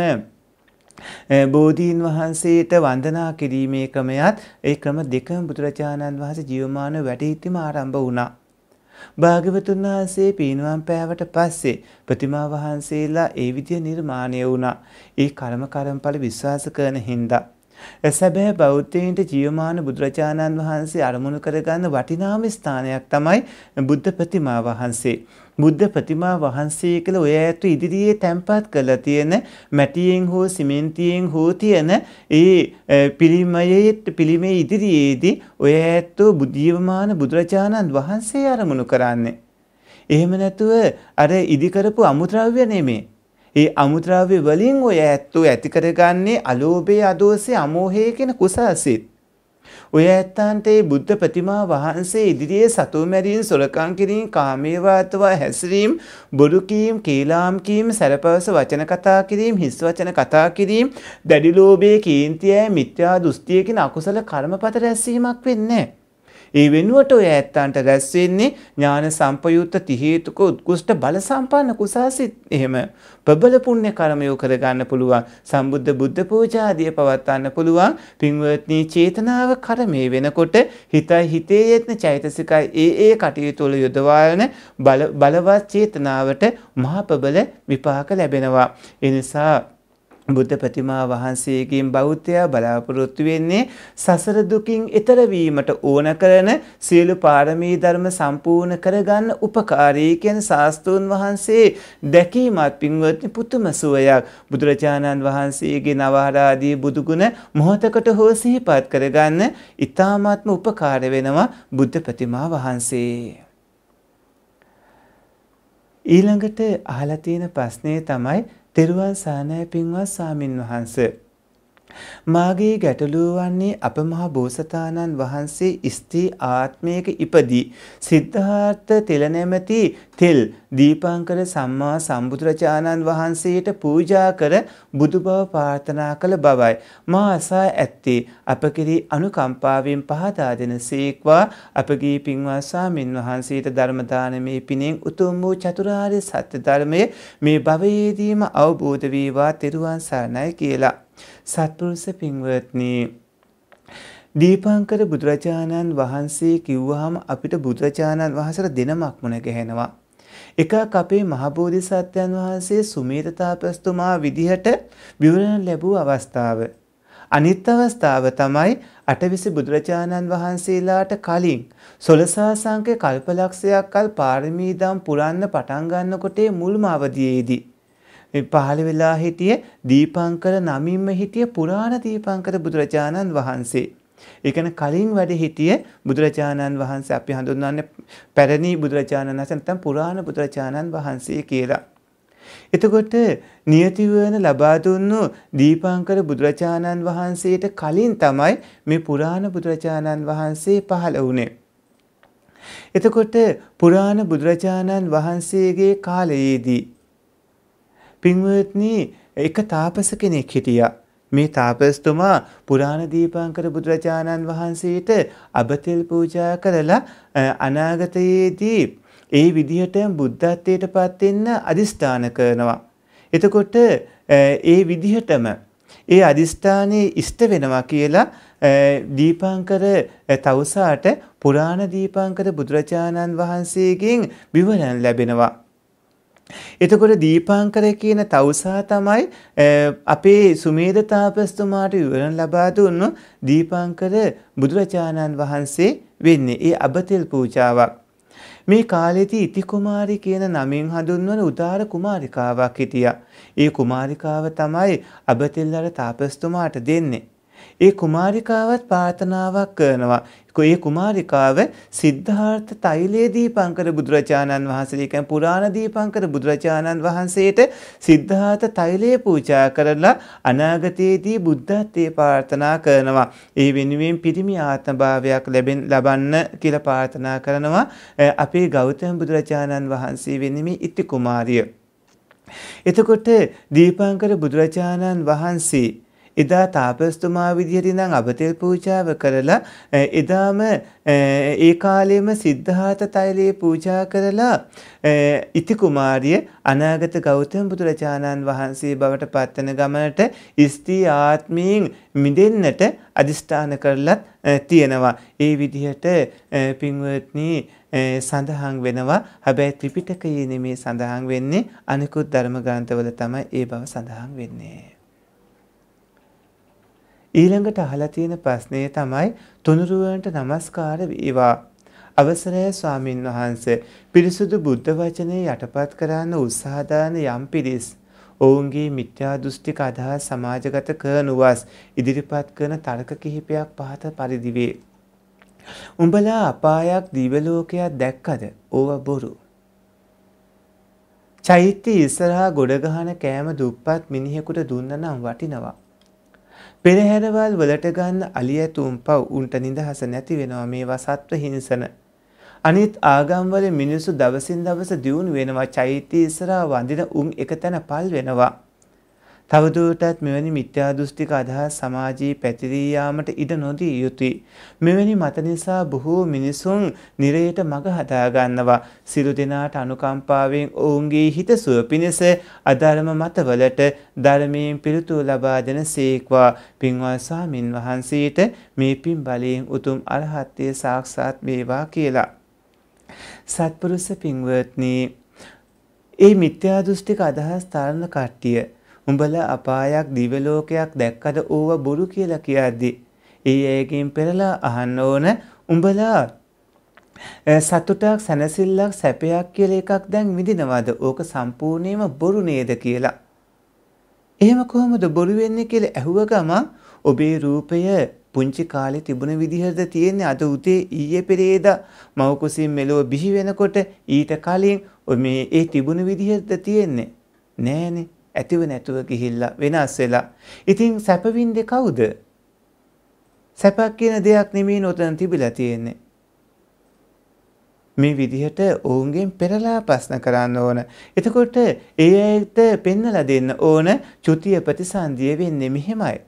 බෝධීන් වහන්සේට වන්දනා කිරීමේ ක්‍රමයත් ඒ ක්‍රම දෙකම බුදුරජාණන් වහන්සේ ජීවමාන වැඩ සිටීම ආරම්භ වුණා. භාගවතුන් වහන්සේ පිනුවම් පෑවට පස්සේ ප්‍රතිමා වහන්සේලා ඒ විදිය නිර්මාණය වුණා. ඒ කර්ම කර්මඵල විශ්වාස කරන හින්දා සැබෑ බෞද්ධයින්ට ජීවමාන බුදුරජාණන් වහන්සේ අරමුණු කරගන්න වටිනාම ස්ථානයක් තමයි බුද්ධ ප්‍රතිමා වහන්සේ. බුද්ධ ප්‍රතිමා වහන්සේ කියලා ඔය ඇතු ඉදිරියේ තැන්පත් කරලා තියෙන මැටියෙන් හෝ සිමෙන්තියෙන් හෝ තියෙන ඒ පිළිමයේ පිළිමේ ඉදිරියේදී ඔය ඇතු බුද්ධිවමාන බුදුරජාණන් වහන්සේ ආරමුණු කරන්නේ. එහෙම නැතුව අර ඉදි කරපු අමුද්‍රව්‍ය නෙමේ. ඒ අමුද්‍රව්‍ය වලින් ඔය ඇතු ඇති කරගන්නේ අලෝභය, අදෝසය, අමෝහය කියන කුසසිත. ඔය ඇත්තන්ට ඒ බුද්ධ ප්‍රතිමා වහන්සේ ඉදිරියේ සතුන් මැරීම සොරකම් කිරීම කාමයේ වාතවා හැසිරීම බොරු කීම් කීලාම් කීම් සැරපවස වචන කතා කිරීම හිස් වචන කතා කිරීම දැඩි ලෝභයේ කීර්තියයි මිත්‍යා දෘෂ්ටිය කියන අකුසල කර්මපත රැස්වීමක් වෙන්නේ නැහැ ඒ වෙනුවට ඔය ඇත්තන්ට රැස් වෙන්නේ ඥාන සම්පයුත්ත තිහේතුක උත්කෘෂ්ඨ බල සම්පන්න කුසාසිත එහෙම ප්‍රබල පුණ්‍ය කර්මයෝ කරගන්න පුළුවන් සම්බුද්ධ බුද්ධ පූජාදිය පවත්වන්න පුළුවන් පින්වත්නි චේතනාව කර්මයේ වෙනකොට හිතයි හිතේ යත්න චෛතසිකයි ඒ ඒ කටයුතු වල යොදවාගෙන බලවත් චේතනාවට මහ ප්‍රබල විපාක ලැබෙනවා ඒ නිසා බුද්ධ ප්‍රතිමා වහන්සේගෙන් බෞද්ධයා බලාපොරොත්තු වෙන්නේ සසර දුකින් ඈතර වීමට ඕන කරන සියලු පාරමී ධර්ම සම්පූර්ණ කරගන්න උපකාරී කියන සාස්තුන් වහන්සේ දැකීමත් පින්වත්නි පුතුම සුවයක් බුදුරජාණන් වහන්සේගේ නවහරාදී බුදුගුණ මොහතකට හෝ සිහිපත් කරගන්න ඊ타මාත්ම උපකාර වෙනවා බුද්ධ ප්‍රතිමා වහන්සේ ඊළඟට අහලා තියෙන ප්‍රශ්නේ තමයි තෙරුවන් සානය පින්වත් සාමින් වහන්සේ මාගේ ගැටලුව වන්නේ අප මහ බෝසතාණන් වහන්සේ ස්ත්‍රී ආත්මයක ඉපදී සිද්ධාර්ථ තෙල නැමැති තෙල් දීපංකර සම්මා සම්බුදුරජාණන් වහන්සේට පූජා කර බුදු බව ප්‍රාර්ථනා කළ බවයි මා අසා ඇත්තේ අප කෙරෙහි අනුකම්පාවෙන් පහදා දෙන සීක්වා අපගේ පින්වත් ස්වාමින් වහන්සේට ධර්ම දානමේ පිණෙන් උතුම් වූ චතුරාර්ය සත්‍ය ධර්මය මේ භවයේදීම අවබෝධ වේවා තෙරුවන් සරණයි කියලා සත්පුරුෂ පින්වත්නි දීපංකර බුදුරජාණන් වහන්සේ කිව්වහම අපිට බුදුරජාණන් වහන්සේට දෙනමක් මුණ ගැහෙනවා. එකක් අපේ මහබෝධිසත්වයන් වහන්සේ සුමේත තාපස්තුමා විදිහට විවරණ ලැබූ අවස්ථාව. අනිත් අවස්ථාව තමයි අටවිසි බුදුරජාණන් වහන්සේලාට කලින් සොලසා සංකේ කල්පලක්ෂයක්කල් පාරමීදම් පුරන්න පටන් ගන්නකොටේ මුල්ම අවදියේදී පහළ වෙලා හිටිය දීපංකර නමින්ම හිටිය පුරාණ දීපංකර බුදුරජාණන් වහන්සේ. ඒකන කලින් වැඩ හිටිය බුදුරජාණන් වහන්සේ අපි හඳුන්වන්නේ පැරණි බුදුරජාණන් වහන්සේ නැත්නම් පුරාණ බුදුරජාණන් වහන්සේ කියලා. එතකොට නියති වන ලබා දුන්නු දීපංකර බුදුරජාණන් වහන්සේට කලින් තමයි මේ පුරාණ බුදුරජාණන් වහන්සේ පහළ වුණේ. එතකොට පුරාණ බුදුරජාණන් වහන්සේගේ කාලයේදී පින්වත්නි එක තාපස කෙනෙක් හිටියා. මේ තාපස්තුමා පුරාණ දීපංකර බුදුරජාණන් වහන්සේට අබතෙල් පූජා කරලා අනාගතයේදී ඒ විදිහට බුද්ධත්වයට පත් වෙන්න අදිස්ථාන කරනවා. එතකොට ඒ විදිහටම ඒ අදිස්ථානයේ ඉෂ්ට වෙනවා කියලා දීපංකර තවුසාට පුරාණ දීපංකර බුදුරජාණන් වහන්සේගෙන් විවරණ ලැබෙනවා. එතකොට දීපංකර කියන තවුසා තමයි අපේ සුමේද තාපස්තුමාට විවරණ ලබා දුන්නු දීපංකර බුදුරජාණන් වහන්සේ වෙන්නේ. ඒ අබතෙල් පූජාවක්. මේ කාලෙදී ඉති කුමාරි කියන නමින් හඳුන්වන උදාර කුමාරිකාවක් හිටියා. ඒ කුමාරිකාව තමයි අබතෙල්ලර තාපස්තුමාට දෙන්නේ. ඒ කුමාරිකාවත් ප්‍රාර්ථනාවක් කරනවා. ඒ කුමාරිකාව සිද්ධාර්ථ තෛලේ දීපංකර බුදුරජාණන් වහන්සේ කියන පුරාණ දීපංකර බුදුරජාණන් වහන්සේට සිද්ධාර්ථ තෛලේ පූජා කරලා අනාගතයේදී බුද්ධත්වයේ ප්‍රාර්ථනා කරනවා. ඒ වෙනුවෙන් පිරිමි ආත්මභාවයක් ලැබෙන් ලබන්න කියලා ප්‍රාර්ථනා කරනවා අපේ ගෞතම බුදුරජාණන් වහන්සේ වෙනිමි ඉති කුමාරිය. එතකොට දීපංකර බුදුරජාණන් වහන්සේ එදා තාපස්තුමා විදිහට ඉඳන් අබතෙල් පූජාව කරලා එදාම ඒ කාලෙම සිද්ධාර්ථ තෛලයේ පූජා කරලා ඉති කුමාරිය අනාගත ගෞතම බුදුරජාණන් වහන්සේ බවට පත්වන ගමනට ස්ත්‍රී ආත්මයෙන් මිදෙන්නට අදිස්ථාන කරලත් තියෙනවා. ඒ විදිහට පින්වත්නි සඳහන් වෙනවා. හැබැයි ත්‍රිපිටකයේ නෙමේ සඳහන් වෙන්නේ අනිකුත් ධර්ම ග්‍රන්ථවල තමයි ඒ බව සඳහන් වෙන්නේ. ඊළඟට අහලා තියෙන ප්‍රශ්නය තමයි තුනුරුවන්ට নমස්කාර වේවා. අවසරයි ස්වාමින් වහන්සේ. පිරිසුදු බුද්ධ වචනේ යටපත් කරන්න උත්සාහදාන යම් පිරිස් ඔවුන්ගේ මිත්‍යා දෘෂ්ටික අදහස් සමාජගත කරනුවස් ඉදිරිපත් කරන තර්ක කිහිපයක් පහත පරිදි වේ. උඹලා අපායක් දිව ලෝකයක් දැක්කද? ඕව බොරු. චෛත්‍ය ඉස්සරහා ගොඩ ගහන කෑම දුප්පත් මිනිහෙකුට දුන්න නම් වටිනවා. පෙරහැරවල් වලට ගන්න අලියැතුම් පව් උන්ට නිදහස නැති වෙනවා මේවා සත්ව හිංසන. අනිත් ආගම්වල මිනිස්සු දවසින් දවස දියුණු වෙනවා චෛත්‍ය ඉස්සරහා වඳින උන් එක තැන පල් වෙනවා. තවදුරටත් මෙවැනි මිත්‍යා දෘෂ්ටික අදහස් සමාජයේ පැතිරී යාමට ඉඩ නොදී යුතුය. මෙවැනි මත නිසා බොහෝ මිනිසුන් නිරයට මඟ හදා ගන්නවා. සිළු දෙනාට අනුකම්පාවෙන් ඔවුන්ගේ හිතසුව පිණිස අධර්ම මතවලට ධර්මයෙන් පිළිතුරු ලබා දෙන සීක්වා පින්වත් ස්වාමින් වහන්සේට මේ පින් බලයෙන් උතුම් අරහත්ත්වයේ සාක්ෂාත් වේවා කියලා. සත්පුරුෂ පින්වත්නි ඒ මිත්‍යා දෘෂ්ටික අදහස් තරණ කට්ටිය උඹල අපායක් දිවලෝකයක් දැක්කට ඕව බොරු කියලා කියද්දි. ඒ අයගෙන් පෙරලා අහන්න ඕන උඹලා සතුටක් සැනසිල්ලක් සැපයක් කියල එකක් දැන් විදිනවද ඕක සම්පූර්ණයම බොරු නේද කියලා. එහෙම කොහොමද බොරු වෙන්නේ කියලා ඇහුව ගමන් ඔබේ රූපය පුංචි කාලේ තිබුණ විදිහට තියෙන්නේ අද උතේ ඊයේ පෙරේද මව කුසින් මෙලොව බිහි වෙනකොට ඊට කලින් ඔ මේ ඒ තිබුණ විදිහට තියෙන්නේ නෑනේ ඇතිව නැතුව ගිහිල්ලා වෙනස් වෙලා. ඉතින් සැපවින්දේ කවුද? සැපක් කියන දෙයක් නෙමෙයි නොතන තිබිලා තියෙන්නේ. මේ විදිහට ඔවුන්ගෙන් පෙරලා ප්‍රශ්න කරන්න ඕන. එතකොට ඒ අයට පෙන්නලා දෙන්න ඕන චුතිය ප්‍රතිසන්දිය වෙන්නේ මෙහෙමයි.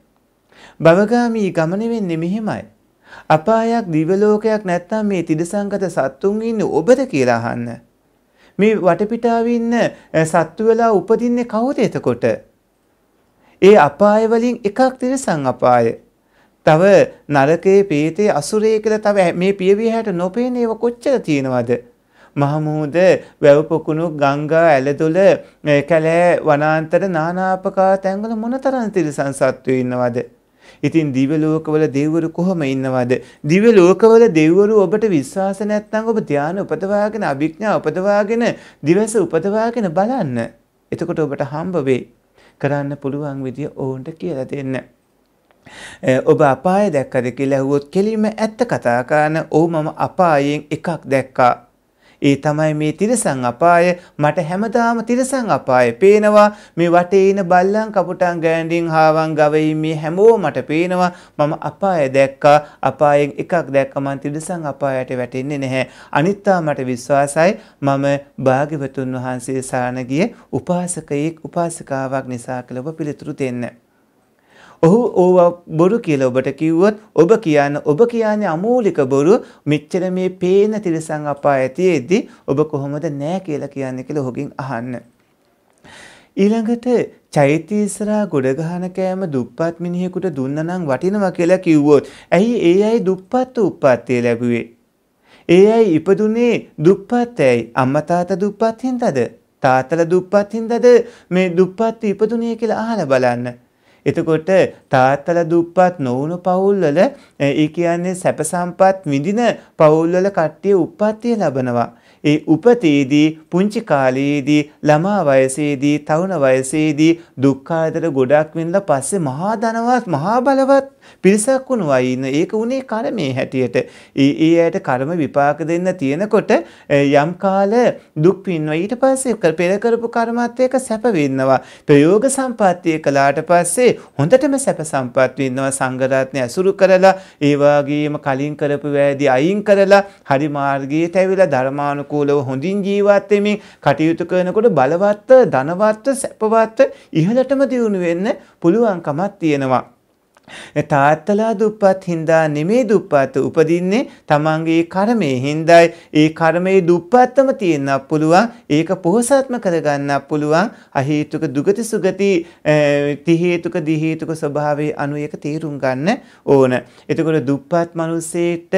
භවගාමී ගමන වෙන්නේ මෙහෙමයි. අපායක් දිවලෝකයක් නැත්තම් මේ තිරසංගත සත්තුන් ඉන්නේ ඔබද කියලා අහන්න. මේ වටපිටාව ඉන්න සත්තු වෙලා උපදින්නේ කවුද එතකොට? ඒ අපාය වලින් එකක් තිරසං අපාය. තව නරකයේ පීතේ අසුරේ කියලා තව මේ පියවිහැට නොපේන ඒවා කොච්චර තියෙනවද? මහමූද වැව පොකුණු ගංගා ඇලදොල කැලෑ වනාන්තර නානාපකා තැන්වල මොනතරම් තිරසං සත්වයෝ ඉන්නවද? ඉතින් දිව්‍ය ලෝකවල දෙවිවරු කොහොම ඉන්නවද? දිව්‍ය ලෝකවල දෙවිවරු ඔබට විශ්වාස නැත්නම් ඔබ ධානය උපදවාගෙන අභිඥා උපදවාගෙන දිවස උපදවාගෙන බලන්න. එතකොට ඔබට හම්බ වෙයි. කරන්න පුළුවන් විදිය ඕන්ට කියලා දෙන්න. ඔබ අපාය දැක්කද කියලා ඇහුවොත් කෙලින්ම ඇත්ත කතා කරන "ඔව් මම අපායෙන් එකක් දැක්කා" ඒ තමයි මේ තිරසං අපාය මට හැමදාම තිරසං අපාය පේනවා මේ වටේ ඉන බල්ලන් කපුටන් ගෑන්ඩින් හාවන් ගවයින් මේ හැමෝම මට පේනවා මම අපාය දැක්කා අපායෙන් එකක් දැක්ක මං තිරසං අපායට වැටෙන්නේ නැහැ අනිත්තා මට විශ්වාසයි මම භාග්‍යවතුන් වහන්සේ සානගිය උපාසකයෙක් උපාසිකාවක් නිසා කළ ඔබ පිළිතුරු දෙන්න. ඔහු ඕවා බොරු කියලා ඔබට කිව්වොත් ඔබ කියන්න ඔබ කියන්නේ අමූලික බොරු මෙච්චර මේ පේන තිරසං අපායතියෙද්දි ඔබ කොහොමද නෑ කියලා කියන්නේ කියලා ඔහුගෙන් අහන්න. ඊළඟට චෛත්‍ය ඉස්සරහා ගොඩ ගහන කෑම දුප්පත් මිනිහෙකුට දුන්නා නම් වටිනවා කියලා කිව්වොත් ඇයි ඒ අය දුප්පත් උප්පත්තිය ලැබුවේ? ඒ අය ඉපදුනේ දුප්පත් ඇයි? අම්මා තාත්තා දුප්පත් හින්දාද? තාත්තලා දුප්පත් හින්දාද මේ දුප්පත් ඉපදුනේ කියලා අහලා බලන්න. එතකොට තාත්තල දුප්පත් නොවුණු පවුල්වල ඒ කියන්නේ සැප සම්පත් විඳින පවුල්වල කට්ටිය උප්පත්තිය ලබනවා. ඒ උපතේදී පුංචි කාලයේදී ළමා වයසේදී තරුණ වයසේදී දුක් ආදර ගොඩක් වින්ලා පස්සේ මහා ධනවත් මහා බලවත් පිරිසක් වුණා ඉන්න ඒක උනේ කර්මයේ හැටියට ඒ ඒ ඇයට කර්ම විපාක දෙන්න තියෙනකොට යම් කාල දුක් විඳිනවා ඊට පස්සේ පෙර කරපු කර්මත් එක්ක සැප විඳිනවා ප්‍රයෝග සම්පත්තිය කළාට පස්සේ හොඳටම සැප සම්පත් විඳිනවා සංගරත්න ඇසුරු කරලා ඒ වගේම කලින් කරපු වැරදි අයින් කරලා හරි මාර්ගයට ඇවිල්ලා ධර්මානුකූලව හොඳින් ජීවත් වෙමින් කටයුතු කරනකොට බලවත්ව ධනවත්ව සැපවත්ව ඉහළටම දියුණු වෙන්න පුළුවන්කමක් තියෙනවා තාත්තලා දුප්පත් හින්දා නෙමේ දුප්පත් උපදින්නේ තමන්ගේ කර්මයේ හින්දායි ඒ කර්මයේ දුප්පත්ම තියෙන්නත් පුළුවන් ඒක පොහසත්ම කරගන්නත් පුළුවන් අහේතුක දුගති සුගති ති හේතුක දි හේතුක ස්වභාවයේ අනු එක තේරුම් ගන්න ඕන. එතකොට දුප්පත් මිනිසෙට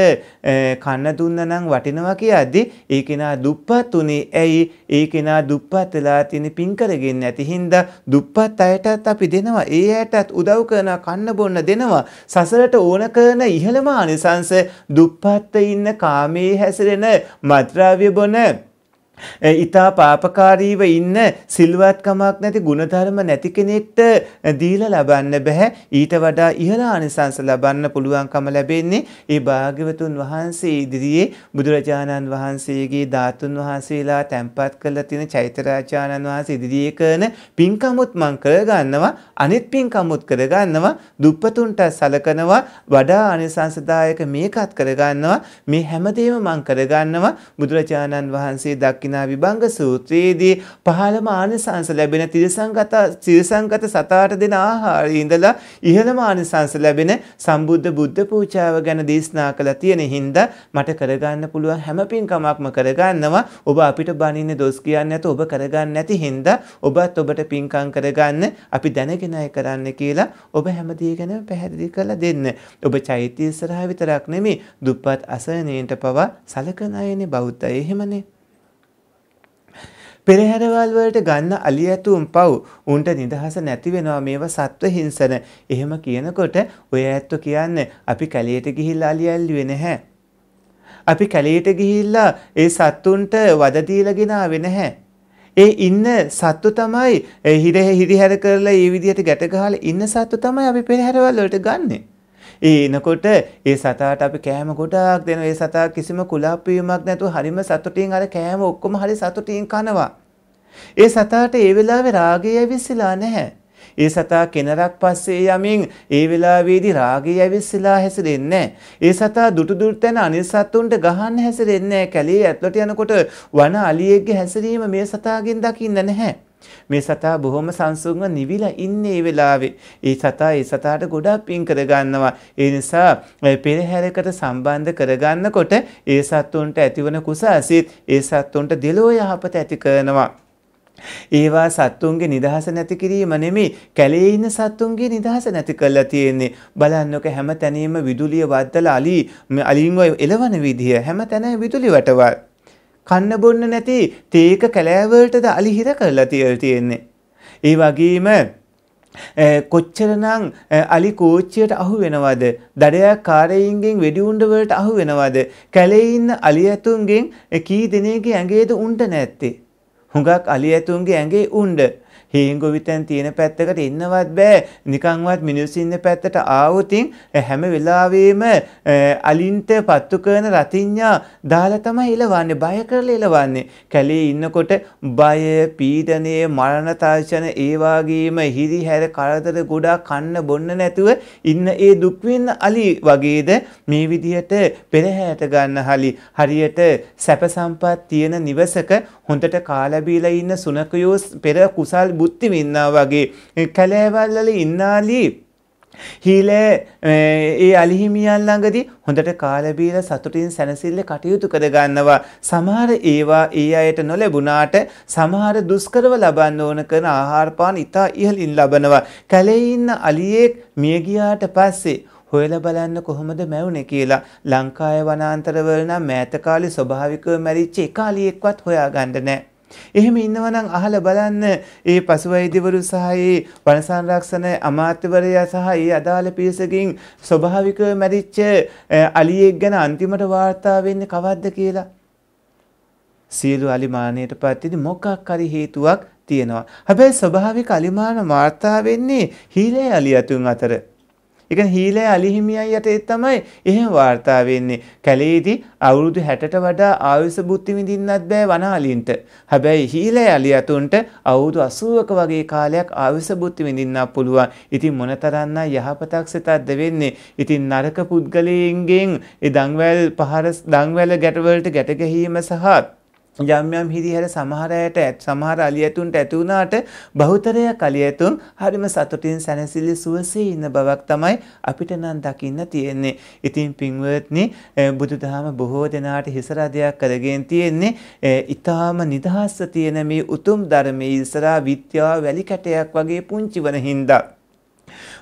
කන්න දුන්නා නම් වටිනවා කියද්දී ඒ කෙනා දුප්පත් උනේ ඇයි ඒ කෙනා දුප්පත් වෙලා තියෙන පින් කරගෙන නැති හින්දා දුප්පත් අයටත් අපි දෙනවා ඒ අයටත් උදව් කරන කන්න බොන්න කරන්න දෙනවා. සසරට ඕන කරන ඉහළම ආනිසංස දුප්පත්ව ඉන්න කාමයේ හැසිරෙන මත්ද්‍රව්‍ය බොන ඉතා පාපකාරීව ඉන්න සිල්වත්කමක් නැති ಗುಣධර්ම නැති කෙනෙක්ට දීලා ලබන්න බෑ ඊට වඩා ඉහළ ආනිසංස ලබන්න පුළුවන්කම ලැබෙන්නේ ඒ භාග්‍යවතුන් වහන්සේ ඉදිරියේ බුදුරජාණන් වහන්සේගේ ධාතුන් වහන්සේලා තැන්පත් කරලා තියෙන චෛත්‍යරාජානන් වහන්සේ ඉදිරියේ කරන පින්කමුත් මං කරගන්නවා අනිත් පින්කමුත් කරගන්නවා දුප්පතුන්ට සලකනවා වඩා ආනිසංසදායක මේකත් කරගන්නවා මේ හැමදේම මං කරගන්නවා බුදුරජාණන් වහන්සේ දක් දකිනා විභංග සූත්‍රයේදී පහළම ආනිසංස ලැබෙන තිරසංගත තිරසංගත සතාට දෙන ආහාරය ඉඳලා ඉහළම ආනිසංස ලැබෙන සම්බුද්ධ බුද්ධ පූජාව ගැන දේශනා කළා තියෙන හින්දා මට කරගන්න පුළුවන් හැම පින්කමක්ම කරගන්නවා ඔබ අපිට බනින්නේ දොස් කියන්නේ නැත ඔබ කරගන්න නැති හින්දා ඔබත් ඔබට පින්කම් කරගන්න අපි දැනගෙනයි කරන්න කියලා ඔබ හැමදේ ගැන පැහැදිලි කරලා දෙන්න. ඔබ චෛත්‍ය ඉස්සරහා විතරක් නෙමෙයි දුප්පත් අසහනීන්ට පවා සලකන අයනේ බෞද්ධය එහෙමනේ. පෙරහැරවල් වලට ගන්න අලි ඇතුම් පව් උන්ට නිදහස නැති වෙනවා මේවා සත්ව හිංසන. එහෙම කියනකොට ඔය ඇත්තු කියන්නේ අපි කැලයට ගිහිල්ලා අලි ඇල්ලුවේ නැහැ. අපි කැලයට ගිහිල්ලා ඒ සත්තුන්ට වද දීලා ගෙනාවේ නැහැ. ඒ ඉන්න සත්තු තමයි හිරේ හිරිහැර කරලා ඒ විදිහට ගැට ගහලා ඉන්න සත්තු තමයි අපි පෙරහැරවල් වලට ගන්නේ. ඒ එනකොට ඒ සතාට අපි කෑම ගොඩාක් දෙනවා. ඒ සතා කිසිම කුලාප්පීමක් නැතුව හරිම සතුටින් අර කෑම ඔක්කොම හරි සතුටින් කනවා. ඒ සතාට ඒ වෙලාවේ රාගය ඇවිස්සලා නැහැ. ඒ සතා කෙනරක් පස්සේ යමින් ඒ වෙලාවේදී රාගය ඇවිස්සලා හැසිරෙන්නේ ඒ සතා දුටු දුර්තන අනිත් සත්තුන්ට ගහන්න හැසිරෙන්නේ කැලේ ඇතුළට යනකොට වන අලියෙක්ගේ හැසිරීම මේ සතාගෙන් දකින්න නැහැ. මේ සතා බොහොම සංසුන්ව නිවිලා ඉන්නේ මේ වෙලාවේ. ඒ සතා ඒ සතාට ගොඩක් පින් කරගන්නවා. ඒ නිසා පෙරහැරකට සම්බන්ධ කරගන්නකොට ඒ සත්තුන්ට ඇතිවන කුසාසිත ඒ සත්තුන්ට දෙලෝ යහපත ඇති කරනවා. ඒවා සත්තුන්ගේ නිදහස නැති කිරීම නෙමෙයි කැලේ ඉන්න සත්තුන්ගේ නිදහස නැති කරලා තියෙන්නේ බලන්නක හැම තැනීම විදුලිය වද්දලා අලි අලින්ව එලවන විදිය හැම තැනම විදුලි වටවල් කන්න බොන්න නැති තේක කැලෑවලටද අලිහිර කරලා තියලා තියෙන්නේ. ඒ වගේම කොච්චරනම් අලි කෝච්චියට අහු වෙනවද දඩයක් කාරයින්ගෙන් වෙඩි උණ්ඩවලට අහු වෙනවද කැලේ ඉන්න අලි ඇතුන්ගෙන් කී දිනෙක ඇඟේද උණ්ඩ නැත්තේ හුඟක් අලි ඇතුන්ගේ ඇඟේ උණ්ඩ හේංගොවිතැන් තියෙන පැත්තකට ඉන්නවත් බෑ නිකංවත් මිනිස්සු ඉන්න පැත්තට ආවොතින් හැම වෙලාවෙම අලින්ට පත්තු කරන රතිඤ්ඤා දාලා තමයි එලවන්නේ බය කරලා එලවන්නේ කැලේ ඉන්නකොට බය පීඩනය මරණ තර්ෂණ ඒ වගේම හිරිහැර කරදර ගොඩාක් කන්න බොන්න නැතුව ඉන්න ඒ දුක් අලි වගේද මේ විදිහට පෙරහැරට ගන්න hali හරියට සැප සම්පත් තියෙන නිවසක හොඳට කාලබීලා ඉන්න සුනකයෝ පෙර කුසල් බුද්ධි වින්නා වගේ කැලෑවල්වල ඉන්නාලි හීලේ ඒ අලිහිමියන් ළඟදී හොඳට කාලබීලා සතුටින් සැනසille කටයුතු කරගන්නවා සමහර ඒවා ඒ අයට නොලැබුණාට සමහර දුෂ්කරව ලබන්න ඕන කරන ආහාර පාන ඉතා ඉහළින් ලබනවා කැලේ ඉන්න අලියෙක් මිය ගියාට පස්සේ හොයල බලන්න කොහොමද මැවුනේ කියලා ලංකාය වනාන්තරවල නම් මෑත කාලේ ස්වභාවිකව මැරිච්ච එකාලියෙක්වත් හොයාගන්න නෑ. එහෙම ඉන්නවනම් අහලා බලන්න ඒ පසුවෛද්‍යවරු සහ ඒ වන සංරක්ෂණ අමාත්‍යවරයා සහ ඒ අදාළ පිරිසකින් ස්වභාවිකව මැරිච්ච අලියෙක් ගැන අන්තිමට වාර්තා වෙන්නේ කවද්ද කියලා. සියලු අලිමානයට පත්තිදි මොකක් හරි හේතුවක් තියෙනවා. හැබැයි ස්වභාවික අලිමාන වාර්තා වෙන්නේ හීලේ අලියතුන් අතර. එක හීලෑ අලිහිමියයි යටේ තමයි එහෙම වාර්තා වෙන්නේ. කැලේදී අවුරුදු 60ට වඩා ආයුෂ බුද්ධි විඳින්නත් බෑ වනාලින්ට. හැබැයි හීලෑ අලියතුන්ට අවුරුදු 80ක වගේ කාලයක් ආයුෂ බුද්ධි විඳින්නත් පුළුවන්. ඉතින් මොනතරම්නම් යහපතක් සිතක්ද වෙන්නේ. ඉතින් නරක පුද්ගලයන්ගෙන් ඒ දන්වැල් පහර දන්වැල ගැටවලට ගැට ගැහිීම සහ යම් යම් හිරිහැර සමහරයට සමහර අලියතුන්ට ඇති වුණාට බහුතරය කලියතුන් හරිම සතුටින් සැනසිලි සුවසේ ඉන්න බවක් තමයි අපිට නම් දකින්න තියෙන්නේ. ඉතින් පින්වත්නි බුදුදහම බොහෝ දෙනාට හිසරදයක් කරගෙන තියෙන්නේ. ඊටාම නිදහස්ස තියෙන මේ උතුම් ධර්මයේ ඉස්සරහා විද්‍යාව වැලි කැටයක් වගේ පුංචි වන හින්දා.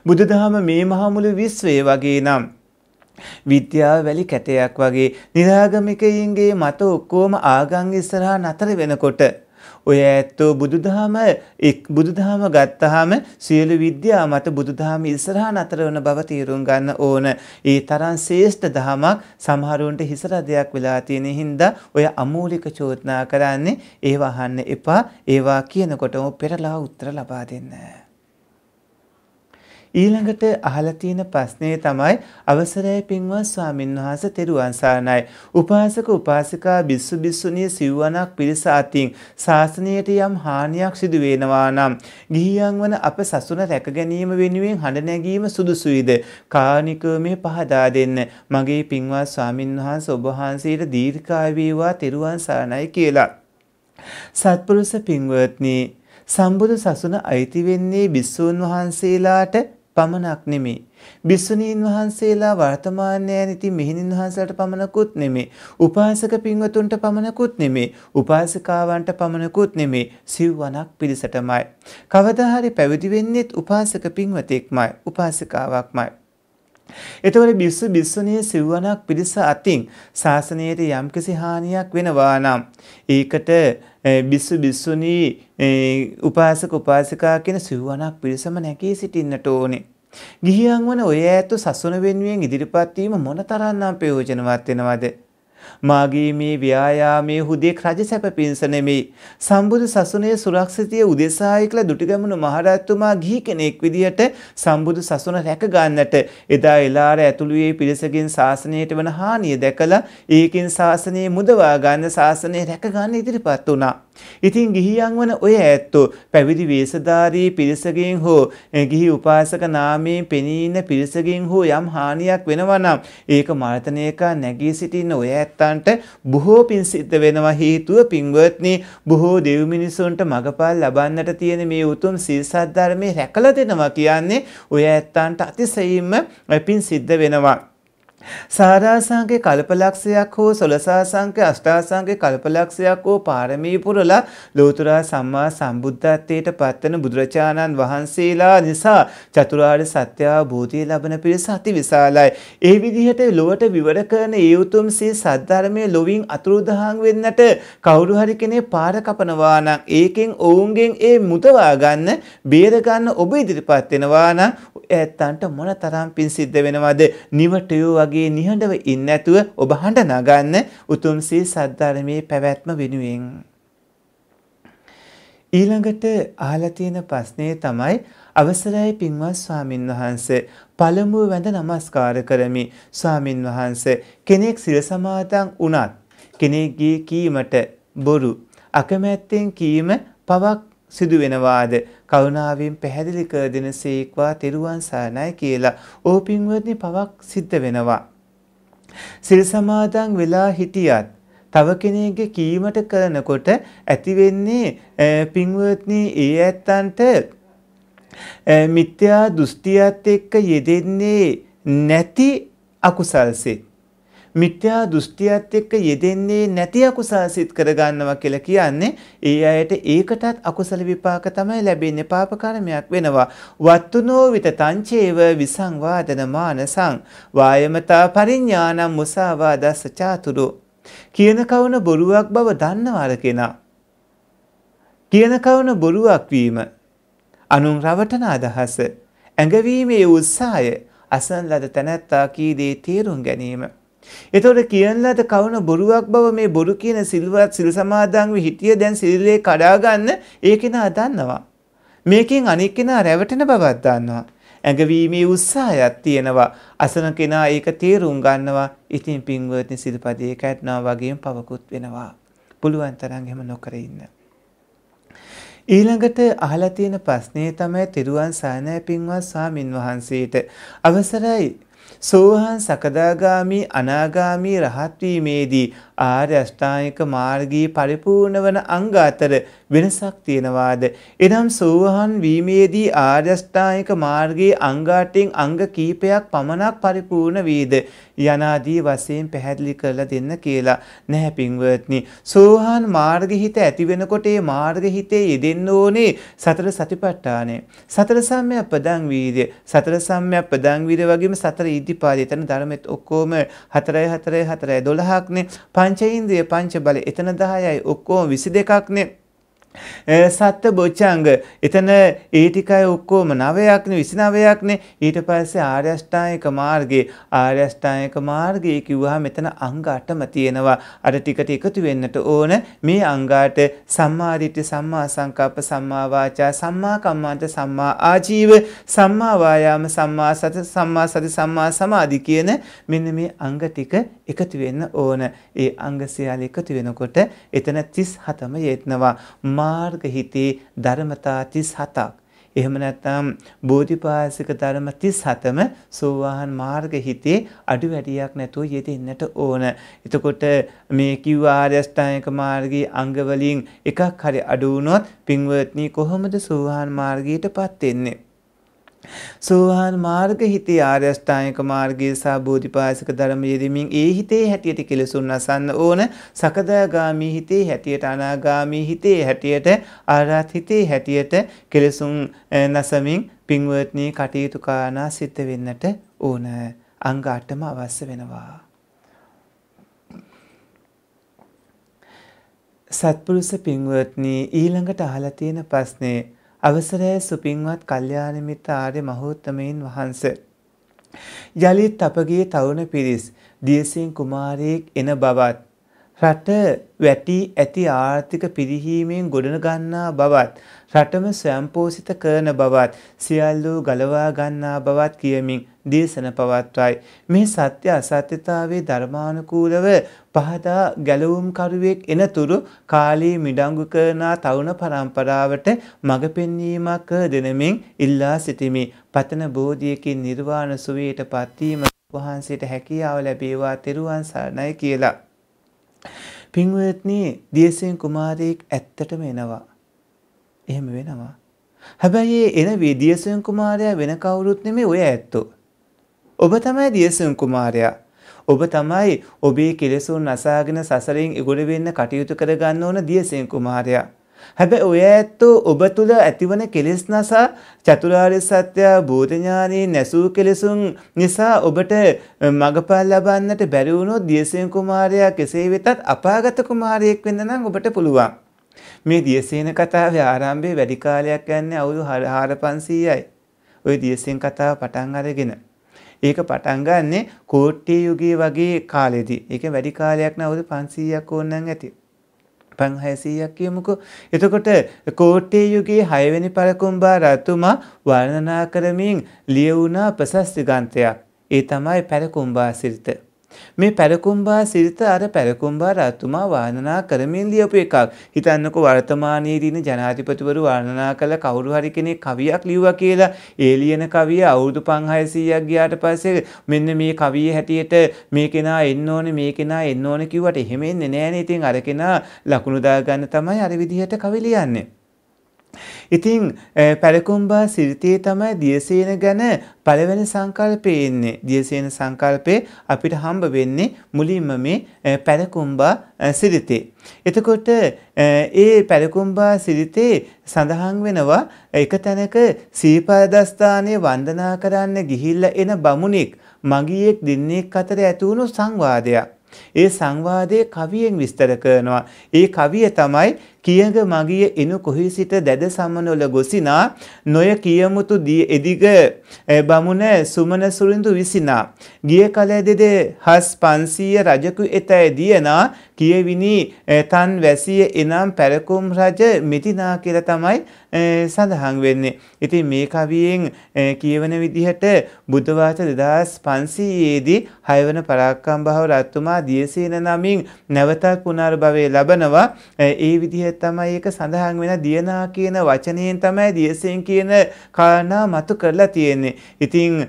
බුදුදහම මේ මහමුළු විශ්වයේ වගේ නම් විද්‍යාව වැලි කැටයක් වගේ නිරාගමිකයින්ගේ මත ඔක්කෝම ආගං ඉස්සරහා නතර වෙනකොට ඔය ඇත්තෝ බුදුදහම එක් බුදුදහම ගත්තාම සියලු විද්‍යා මත බුදුදහම ඉස්සරහා නතර වන බව තීරුම් ගන්න ඕන. ඒ තරම් ශ්‍රේෂ්ඨ දහමක් සමහරුන්ට හිසරදයක් වෙලා තියෙන හින්දා ඔය අමූලික චෝදනා කරන්නේ ඒවා අහන්න එපා. ඒවා කියනකොටම පෙරලා උත්තර ලබා දෙන්න. ඊළඟට අහලා තියෙන ප්‍රශ්නේ තමයි අවසරයි පින්වත් ස්වාමින්වහන්සේ තෙරුවන් සරණයි. උපාසක උපාසිකා බිස්සු බිස්සුණිය සිව්වණක් පිරිස අතින් ශාසනයට යම් හානියක් සිදු වෙනවා නම් ගිහියන් වන අප සසුන රැක ගැනීම වෙනුවෙන් හඬ නැගීම සුදුසුයිද? කානිකව මේ පහදා දෙන්න. මගේ පින්වත් ස්වාමින්වහන්සේ ඔබ වහන්සේට දීර්ඝායු වේවා තෙරුවන් සරණයි කියලා. සත්පුරුෂ පින්වත්නි සම්බුදු සසුන අයිති වෙන්නේ බිස්සූන් වහන්සේලාට පමණක් නෙමේ. භිස්සුණීන් වහන්සේලා වර්තමානයන් ඉතින් මෙහෙණින් වහන්සේලාට පමණකුත් නෙමේ. උපාසක පින්වතුන්ට පමණකුත් නෙමේ. උපාසිකාවන්ට පමණකුත් නෙමේ. සිව්වනක් පිරිසටමයි. කවදා හරි පැවිදි වෙන්නේත් උපාසක පින්වතෙක්මයි, උපාසිකාවක්මයි. එතකොට බිස්සු බිස්සුණිය සිව්වනක් පිරිස අතින් ශාසනයට යම්කිසි හානියක් වෙනවා නම් ඒකට බිස්සු බිස්සුනී උපාසක උපාසිකා කියන සිව්වනක් පිරිසම නැකී සිටින්නට ඕනේ. ගිහියන් වන ඔය ඇතු සසුන වෙනුවෙන් ඉදිරිපත් වීම මොනතරම්නම් ප්‍රයෝජනවත් වෙනවද? මාගේ මේ ව්‍යායාමයේ හුදෙක් රජ සැප පිණිස නෙමෙයි සම්බුදු සසුනේ සුරක්ෂිතය උදෙසා එක්ල දුටිගැමුණු මහරජතුමා ගිහි කෙනෙක් විදියට සම්බුදු සසුන රැක ගන්නට එදා එලාර ඇතුළුවේ පිරිසකින් ශාසනයට වන හානිය දැකලා ඒකින් ශාසනය මුදවා ගන්න ශාසනය රැක ගන්න ඉදිරිපත් වුණා. ඉතින් ගිහියන් වන ඔය ඇත්තෝ පැවිදි වේසධාරී පිරිසකින් හෝ ගිහි උපාසක නාමයෙන් පෙනීන පිරිසකින් හෝ යම් හානියක් වෙනවා නම් ඒක මර්තනයක නැගී සිටින්න ඔය ඇත්තෝ ඇත්තන්ට බොහෝ පින් සිද්ධ වෙනවා හේතුව පින්වත්නි බොහෝ දෙව් මිනිසුන්ට මගපල් ලබන්නට තියෙන මේ උතුම් සීල් සද්ධර්මයේ රැකලා දෙනවා කියන්නේ ඔය ඇත්තන්ට අතිශයින්ම පින් සිද්ධ වෙනවා සාරාසංගේ කල්පලක්ෂයක් හෝ සොලසාසංක අෂ්ටාසංගේ කල්පලක්ෂයක් හෝ පාරමී පුරලා ලෝතුරා සම්මා සම්බුද්ධත්වයට පත්වන බුදුරජාණන් වහන්සේලා නිසා චතුරාර්ය සත්‍ය අවබෝධය ලබන පිරිස අති විශාලයි. ඒ විදිහට ලොවට විවර කරන ඒ උතුම් සිය සද්ධර්මයේ ලොවින් අතුරුදහන් වෙන්නට කවුරු හරි කෙනෙක් පාර කපනවා නම් ඒකෙන් ඔවුන්ගෙන් ඒ මුදවා ගන්න බේර ගන්න ඔබ ඉදිරිපත් වෙනවා නම් ඇත්තන්ට මොන තරම් පිං සිද්ධ වෙනවද? නිවටයෝ වගේ වගේ නිහඬව ඉන්න ඇතුව ඔබ හඬ නගන්න උතුම් සී සද්ධර්මයේ පැවැත්ම වෙනුවෙන්. ඊළඟට අහලා තියෙන ප්‍රශ්නේ තමයි අවසරයි පින්වත් ස්වාමින් වහන්ස පළමුව වැඳ නමස්කාර කරමි ස්වාමින් වහන්ස කෙනෙක් සිර සමාදන් වුණත් කෙනෙක්ගේ කීමට බොරු අකමැත්තෙන් කීම පවක් සිදු වෙනවාද කරුණාවෙන් පැහැදිලි කර දෙන සේක්වා තෙරුවන් සරණයි කියලා ඕපින්වත්නි පවක් සිද්ධ වෙනවා. සිල් සමාදන් වෙලා හිටියත් තව කෙනෙක්ගේ කීමට කරනකොට ඇති වෙන්නේ පින්වත්නි ඒ ඇත්තන්ට මිත්‍යා දෘෂ්ටියත් එක්ක යෙදෙන්නේ නැති අකුසල්සෙත් මිත්‍යා දෘෂ්ටියත් එක්ක යෙදෙන්නේ නැති අකුසල් සිත් කරගන්නවා කියලා කියන්නේ ඒ අයට ඒකටත් අකුසල විපාක තමයි ලැබෙන්නේ පාප කර්මයක් වෙනවා. වත්තුනෝ විත තංචේව විසංවාදන මානසං වායමතා පරිඥානම් මුසාවාදස්ස චාතුරු කියන කවුන බොරුවක් බව දන්නවර කෙනා. කියන කවුන බොරුවක් වීම අනුන් රවටන අදහස ඇඟවීමේ උත්සාහය අසන් ලද තැනැත්තා කීදේ තේරුම් ගැනීම. එතකොට කියනලද කවුන බොරුවක් බව මේ බොරු කියන සිල්වත් සිල් සමාදන් වී හිටිය දැන් සිල්ලේ කඩා ගන්න ඒ කෙනා දන්නවා. මේකෙන් අනික් කෙනා රැවටෙන බවක් දන්නවා. ඇඟවීමේ උත්සාහයක් තියෙනවා. අසන කෙනා ඒක තේරුම් ගන්නවා. ඉතින් පින්වත්නි සිල්පදේ කැටනවා වගේම පවකුත් වෙනවා. පුළුවන් තරම් එහෙම නොකර ඉන්න. ඊළඟට අහලා තියෙන ප්‍රශ්නේ තමයි තිරුවන් සානය පින්වත් ස්වාමින් වහන්සේට අවසරයි සෝහන් සකදාගාමි අනාගාමි රහත් වීමේදී ආර්ය අෂ්ටාංගික මාර්ගී පරිපූර්ණ වන අංග අතර වෙනසක් තියනවාද එනම් සෝහන් වීමේදී ආර්ය අෂ්ටාංගික මාර්ගයේ අංගාටින් අංග කීපයක් පමණක් පරිපූර්ණ වීද යනාදී වශයෙන් පැහැදිලි කරලා දෙන්න කියලා නැහැ පින්වත්නි. සෝහාන් මාර්ගහිත ඇති වෙනකොට ඒ මාර්ගහිතේ යෙදෙන්න ඕනේ සතර සතිපට්ඨානය. සතර සම්‍යක් පදං වීර්ය, සතර සම්‍යක් පදං වීර්ය වගේම සතර ඉද්ධිපාදේ එතන ධර්මෙත් ඔක්කොම 4 4 4 12ක්නේ. පංචේන්ද්‍රිය පංච බල එතන 10යි ඔක්කොම 22ක්නේ. සත්ත බොච්චංග එතන ඒ ටිකයි ඔක්කොම නවයක්නේ 29ක්නේ ඊට පස්සේ ආර්යෂ්ටායක මාර්ගයේ ආර්යෂ්ටායක මාර්ගයේ කිව්වහම මෙතන අංග 8ම තියෙනවා අර ටිකට එකතු වෙන්නට ඕන මේ අංගාට සම්මා දිට්ඨි සම්මා සංකප්ප සම්මා වාචා සම්මා කම්මන්ත සම්මා ආජීව සම්මා වායාම සම්මා සති සම්මා සති සම්මා සමාධි කියන මෙන්න මේ අංග ටික එකතු වෙන්න ඕන ඒ අංග සියල්ල එකතු වෙනකොට එතන 37ම යෙත්නවා අමාර්ග හිතේ ධර්මතා 37ක් එහෙම නැත්නම් බෝධිපාසික ධර්ම 37ම සෝවාහන් මාර්ග හිතේ අඩු වැඩියක් නැතුව යෙදෙන්නට ඕන. එතකොට මේ කිව්ව ආර්ය අෂ්ටාංගික මාර්ගයේ අංග වලින් එකක් හරි අඩු වුණොත් පින්වත්නි කොහොමද සෝවාහන් මාර්ගයටපත් වෙන්නේ? සෝහාන් මාර්ග හිතේ ආර්යෂ්ටායක මාර්ගයේ සහ බෝධිපාසක ධර්ම යෙදෙමින් ඒ හිතේ හැටියට කෙලසුන් අසන්න ඕන සකදාගාමී හිතේ හැටියට අනාගාමී හිතේ හැටියට ආරාත් හිතේ හැටියට කෙලසුන් නසමින් පින්වත්නි කටයුතු කරනා සිත වෙන්නට ඕන අංග 8ම අවශ්‍ය වෙනවා සත්පුරුෂ පින්වත්නි ඊළඟට අහලා තියෙන ප්‍රශ්නේ අවසරය සුපින්වත් කල්්‍යානමිත ආර්ය මහෝත්තමයින් වහන්ස. යළිත් අපගේ තරුණ පිරිස් දියසින් කුමාරයෙක් එන බවත්. රට වැටි ඇති ආර්ථික පිරිහීමෙන් ගොඩන ගන්නා බවත් රටම ස්වයම්පෝසිත කරන බවත් සියල්ලූ ගලවා ගන්නා බවත් කියමින් දේශන පවත්වයි. මේ සත්‍ය අසත්‍යතාවේ ධර්මානුකූලව පහදා ගැලවුම්කරුවෙක් එනතුරු කාලී මිඩංගු කරනා තවුන පරම්පරාවට මඟ පෙන්වීමක් දෙනමින් ඉල්ලා සිටිමි. පතන බෝධියකින් නිර්වාණ සුවයට පත්වීම වහන්සේට හැකියාව ලැබේවා තෙරුවන් සරණයි කියලා. පින්වත්නි දියසෙන් කුමාරයෙක් ඇත්තටම එනවා. එහෙම වෙනවා. හැබැයි එන විදියසෙන් කුමාරයා වෙන කවුරුත් නෙමෙයි ඔය ඇත්තෝ. ඔබ තමයි දියසුන් කුමාරයා. ඔබ තමයි ඔබේ කෙලෙසුන් නසාගෙන සසරින් ඉගොඩ වෙන්න කටයුතු කරගන්න ඕන දියසෙන් කුමාරයා. හැබැයි ඔය ඇත්තෝ ඔබ තුල ඇතිවන කෙලෙස් නසා චතුරාර්ය සත්‍ය බෝධඥානයේ නැසූ කෙලෙසුන් නිසා ඔබට මඟපල් ලබන්නට බැරි වුණොත් දියසේන කුමාරයා කෙසේ වෙතත් අපාගත කුමාරයෙක් වෙන්න නම් ඔබට පුළුවන්. මේ දියසේන කතාවේ ආරම්භයේ වැඩි කාලයක් යන්නේ අවුරුදු 4500යි. ওই දියසේන කතාව පටන් අරගෙන ඒක පටන් ගන්නෙ කෝට්ටේ යුගයේ වගේ කාලෙදී. ඒක වැඩි කාලයක් නෑ අවුරුදු 500ක් ඕනනම් ඇති. 5600ක් කියමුකෝ. එතකොට කෝට්ටේ යුගයේ 6 වෙනි පළකුම්බා රතුමා වර්ණනා කරමින් ලියවුණා ප්‍රශස්ති ගාන්ථයක්. ඒ තමයි පළකුම්බා සිරිත. මේ පැරකුම්බා සිරිත අර පැරකුම්බා රත්තුමා වාර්ණනා කරමින් ලියපු එකක්. හිතන්නකො වර්තමානයේ දින ජනාධිපතිවරු වර්ණනා කළ කවුරු හරි කෙනෙක් කවියක් ලිව්වා කියලා. ඒ ලියන කවිය අවුරුදු 500ක් ගියාට පස්සේ මෙන්න මේ කවිය හැටියට මේ කෙනා එන්න ඕනේ මේ කෙනා එන්න ඕනේ කිව්වට එහෙම එන්නේ නැහැනේ. ඉතින් අර කෙනා ලකුණු දා ගන්න තමයි අර විදිහට කවි ලියන්නේ. ඉතින් පැලකුම්බා සිරිතේ තමයි දියසේන ගැන පළවෙනි සංකල්පය එන්නේ. දියසේන සංකල්පේ අපිට හම්බ වෙන්නේ මුලින්ම මේ පැලකුම්බා සිරිතේ. එතකොට ඒ පැලකුම්බා සිරිතේ සඳහන් වෙනවා එක තැනක සීපාදස්ථානයේ වන්දනා කරන්න ගිහිල්ලා එන බමුණෙක් මගියෙක් දෙන්නෙක් අතර ඇති වුණු සංවාදයක්. ඒ සංවාදයේ කවියෙන් විස්තර කරනවා. ඒ කවිය තමයි කියග මගිය එනු කොහි සිට දැද සමනොල ගොසිනා නොය කියමුතු දී එදිග බමුණ සුමන සුරින්දු විසිනා. ගිය කලෑ දෙදේ හස් පන්සීය රජකු එතැයි දියනා කියවිනි තන් වැසිය එනම් පැරකුම් රජ මෙතිනා කියල තමයි සඳහන් වෙන්නේ. ඉතින් මේ කවියෙන් කියවන විදිහට බුද්ධවාච දෙදස් පන්සීයේදී හයවන පරාක්කම් භාව රත්තුමා දියසේන නමින් නැවතත් පුනර්භවය ලබනවා ඒ විදිහට තමයි ඒක සඳහන් වෙන දියනා කියන වචනයෙන් තමයි දියසෙන් කියන කාරණා මතු කරලා තියෙන්නේ. ඉතින්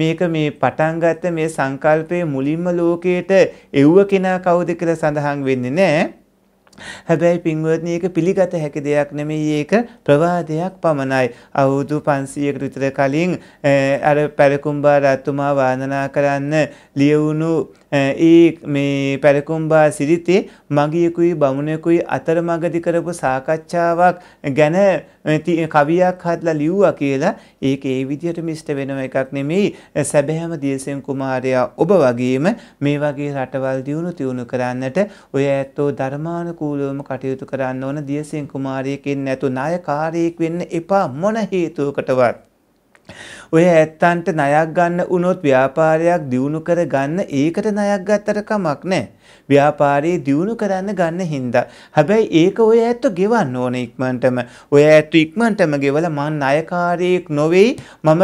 මේක මේ පටන් ගත්ත මේ සංකල්පයේ මුලින්ම ලෝකයට එව්ව කෙනා කවුද කියලා සඳහන් වෙන්නේ නැහැ. හැබැයි පින්වත්නි ඒක පිළිගත හැකි දෙයක් නෙමෙයි ඒක ප්‍රවාදයක් පමණයි. අවුරුදු 500කට විතර කලින් අර පැරකුම්බා රතුමා වර්ණනා කරන්න ලියවුණු ඒ මේ පැරකුම්බා සිරිතේ මගියකුයි බමුණකුයි අතරමගදි කරපු සාකච්ඡාවක් ගැන කවියක් හදලා ලිව්වා කියලා ඒක ඒ විදිහට මිෂ්ට වෙනව එකක් නෙමෙයි සැබෑම දියසෙන් කුමාරයා ඔබ වගේම මේ වගේ රටවල් දියුණු තියුණු කරන්නට ඔය ඇත්තෝ ධර්මානුකූලවම කටයුතු කරන්න ඕන දියසෙන් කුමාරයෙක් නැතු නායකාරයෙක් වෙන්න එපා මොන හේතුවකටවත් ඔය ඇත්තන්ට ණයක් ගන්න වුණොත් ව්‍යාපාරයක් දියුණු කරගන්න ඒකට ණයක් ගත්තට කමක් නැහැ. ව්‍යාපාරේ දියුණු කරන්න ගන්න හින්දා. හැබැයි ඒක ඔය ඇත්ත ගෙවන්න ඕන ඉක්මනටම. ඔය ඇත්ත ඉක්මනටම ගෙවලා මං ණයකාරයෙක් නොවේයි. මම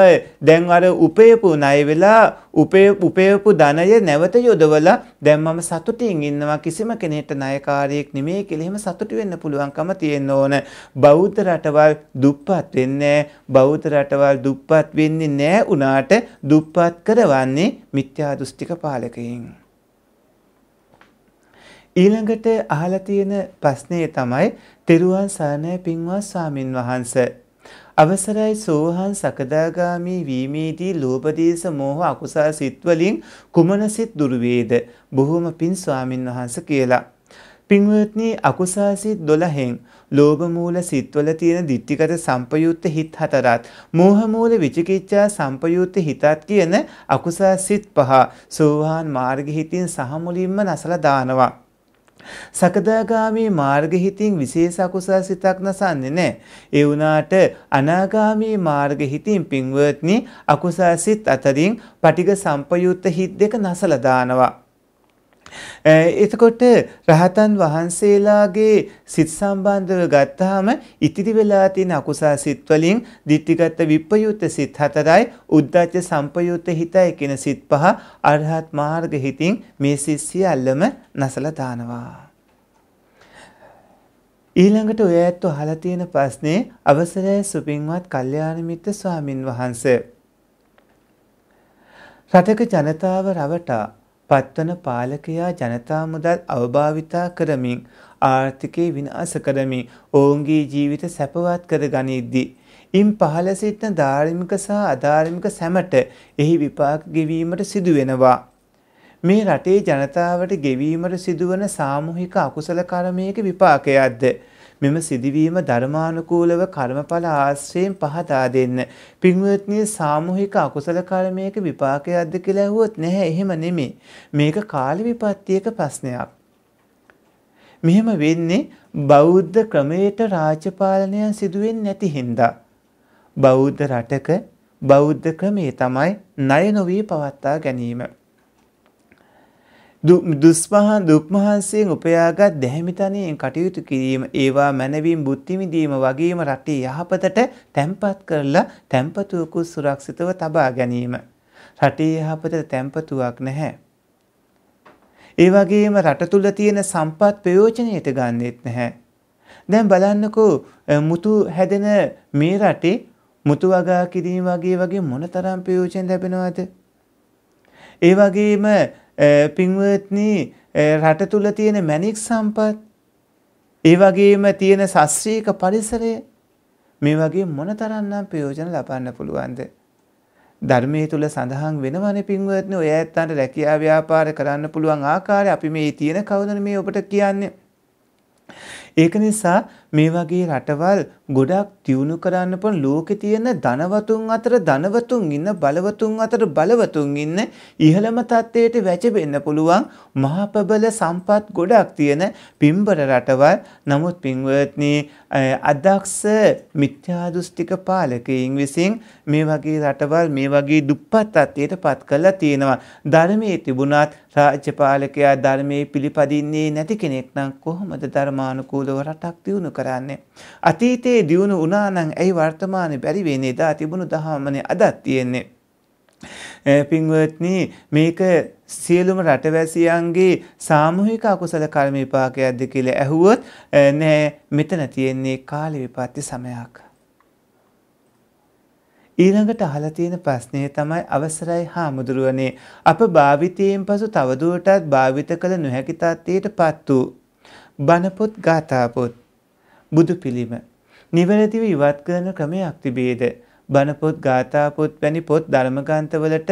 දැන් අර උපයපු ණය වෙලා උපයපු ධනය නැවත යොදවලා දැන් මම සතුටින් ඉන්නවා කිසිම කෙනෙක්ට ණයකාරයෙක් නෙමෙයි කියලා එහෙම සතුටු වෙන්න පුළුවන්කම තියෙන්න ඕන. බෞද්ධ රටවල් දුප්පත් වෙන්නේ බෞද්ධ රටවල් දුප්පත් දුප්පත් වෙන්නේ නෑ වුණාට දුප්පත් කරවන්නේ මිත්‍යා දෘෂ්ටික පාලකයන්. ඊළඟට අහලා තියෙන ප්‍රශ්නේ තමයි තෙරුවන් සරණයි පින්වත් ස්වාමින් වහන්සේ අවසරයි සෝහන් සකදාගාමී වීමේදී ලෝභ දේශ මෝහ අකුසල සිත් වලින් කුමන සිත් දුරු වේද බොහොම පින් ස්වාමින් වහන්සේ කියලා පින්වත්නි අකුසල සිත් 12න් ලෝභ මූල සිත්වල තියෙන ditthිගත සම්පයුත්ත හිත් හතරත්, මෝහ මූල විචිකිච්ඡා සම්පයුත්ත හිතත් කියන අකුසල් සිත් පහ සෝවාන් මාර්ගෙ හිතින් සහ මුලින්ම නැසලා දානවා. සකදාගාමී මාර්ගහිතින් විශේෂ අකුසල් සිතක් නසන්නේ නැහැ. ඒ වුණාට අනාගාමී මාර්ගහිතින් පින්වත්නි අකුසල් සිත් අතරින් පටිඝ සම්පයුත්ත හිත් දෙක නසලා දානවා. එතකොට රහතන් වහන්සේලාගේ සිත් සම්බන්ධව ගත්තාම ඉතිරි වෙලා තියෙන අකුසල් සිත් වලින් ditthිගත විප්පයුත් සිත් හතරයි උද්ධච්ච සම්පයුත් හිතයි කියන සිත් පහ අරහත් මාර්ග හිතින් මේ සිත් සියල්ලම නැසලා දානවා. ඊළඟට ඔය ඇත්ත අහලා තියෙන ප්‍රශ්නේ අවසරයි සුපින්වත් කල්යාණ මිත්‍ර ස්වාමින් වහන්සේ. රටක ජනතාව රවටා පත්වන පාලකයා ජනතා මුදල් අවභාවිතා කරමින් ආර්ථිකය විනාශ කරමින් ඔවුන්ගේ ජීවිත සැපවත් කර ගනිද්දී. ඉන් පහළ සිටින ධාර්මික සහ අධාර්මික සැමට එහි විපාක ගෙවීමට සිදුවෙනවා. මේ රටේ ජනතාවට ගෙවීමට සිදුවන සාමූහික අකුසල කර්මයක විපාකයක්ද මෙම සිදුවීම ධර්මානුකූලව කර්මඵල ආශ්‍රයෙන් පහදා දෙන්න. පින්වත්නි සාමූහික අකුසල කර්මයක විපාකයක්ද කියලා ඇහුවොත් නැහැ එහෙම නෙමෙයි. මේක කාල විපත්තියක ප්‍රශ්නයක්. මෙහෙම වෙන්නේ බෞද්ධ ක්‍රමයට රාජපාලනය සිදුවෙන්නේ නැති හින්දා. බෞද්ධ රටක බෞද්ධ ක්‍රමේ තමයි ණය නොවී පවත්වා ගැනීම. දුස්මහා දුක්මහන්සයෙන් උපයාගත් දැහැමිතනයෙන් කටයුතු කිරීම ඒවා මැනවීම් බුද්ධිමිදීම වගේම රටේ යහපතට තැම්පත් කරලා තැම්පතුවකු සුරක්ෂිතව තබා ගැනීම. රටේ යහපතට තැම්පතුවක් නැහැ. ඒ වගේම රට තුල තියෙන සම්පත් ප්‍රයෝජනයට ගන්නෙත් නැහැ. දැන් බලන්නකෝ මුතු හැදෙන මේ රටේ මුතු වගා කිරීම වගේ වගේ මොනතරම් ප්‍රයෝජන ලැබෙනවද? ඒ වගේම පින්වත්නි රට තුල තියෙන මැණික් සම්පත් ඒ වගේම තියෙන ශාස්ත්‍රීය පරිසරය මේ වගේ මොනතරම්නම් ප්‍රයෝජන ලබන්න පුළුවන්ද ධර්මයේ තුල සඳහන් වෙනවනේ පින්වත්නි ඔය ඇත්තන්ට රැකියා ව්‍යාපාර කරන්න පුළුවන් ආකාරය අපි මේ තියෙන කවුදන මේ ඔබට කියන්නේ ඒක නිසා මේ වගේ රටවල් ගොඩක් තියුණු කරන්න පුළුවන් ලෝකේ තියෙන ධනවතුන් අතර ධනවතුන් ඉන්න බලවතුන් අතර බලවතුන් ඉන්න ඉහළම තත්ත්වයට වැජෙන්න පුළුවන් මහා ප්‍රබල සම්පත් ගොඩක් තියෙන පින්බර රටවල් නමුත් පින්වත්නි අදක්ෂ මිත්‍යා දෘෂ්ටික පාලකයින් විසින් මේ වගේ රටවල් මේ වගේ දුප්පත් තත්ත්වයට පත් කරලා තියෙනවා ධර්මයේ තිබුණත් රාජ්‍ය පාලකයා ධර්මයේ පිළිපදින්නේ නැති කෙනෙක් නම් කොහොමද ධර්මානුකූලව රටක් දියුණු කරන්නේ. අතීතයේ දියුණු වුණා නම් ඇයි වර්තමානයේ බැරි වෙන්නේ? දා තිබුණු දහමනේ අදත් තියෙන්නේ. පින්වත්නි මේක සියලුම රටවැසියන්ගේ සාමූහික අකුසල කර්ම විපාකයක්ද කියලා ඇහුවොත් නෑ මෙතන තියෙන්නේ කාල විපත්ති සමයක්. ඊළඟට අහලා තියෙන ප්‍රශ්නය තමයි අවසරයි හාමුදුරුවනේ අප භාවිතයෙන් පසු තවදුරටත් භාවිත කළ නොහැකි තත්ත්වයට පත් වූ බණපොත් ගාථාපොත් බුදු පිළිම. නිවැරදිව ඉවත් කරන ක්‍රමයක් තිබේද. බණපොත් ගාථාපොත් වැනි පොත් ධර්මගන්තවලට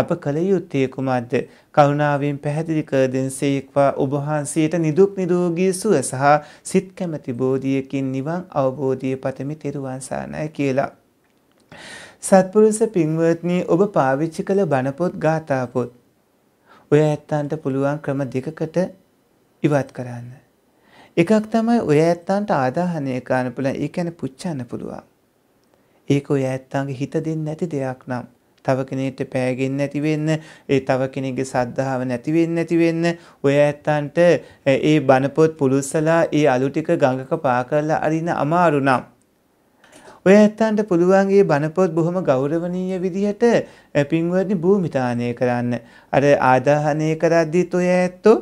අප කළ යුත්තේ කුමක්ද කරුණාවෙන් පැහැදිලි කර දෙන්සේක්වා ඔබහන්සේට නිදුක් නිරෝගී සුව සහ සිත් කැමැති බෝධියකින් නිවන් අවබෝධය පතමි තෙරුවන් සරණයි කියලා. සත්පුරුෂ පින්වත්නි ඔබ පාවිච්චි කළ බණපොත් ගාථාපොත් ඔය ඇත්තන්ට පුළුවන් ක්‍රම දෙකකට ඉවත් කරන්න. එකක් තමයි ඔය ඇත්තන්ට ආදාහනය කරන්න පුළුවන්. ඒ කියන්නේ පුච්චන්න පුළුවන්. ඒක ඔය ඇත්තන්ගේ හිත දෙන්නේ නැති දෙයක් නම් තව කෙනෙක්ට පෑගෙන්නේ නැති වෙන්න, ඒ තව කෙනෙක්ගේ සද්ධාව නැති වෙන්නේ නැති වෙන්න, ඔය ඇත්තන්ට ඒ බනපොත් පුලුස්සලා ඒ අලු ටික ගඟක පා කරලා අරින්න අමාරු නම් ඔය ඇත්තන්ට පුළුවන් ඒ බනපොත් බොහොම ගෞරවනීය විදිහට පින්වත්නි භූමිතානය කරන්න. අර ආදාහනය කරද්දිත් ඔය ඇත්තෝ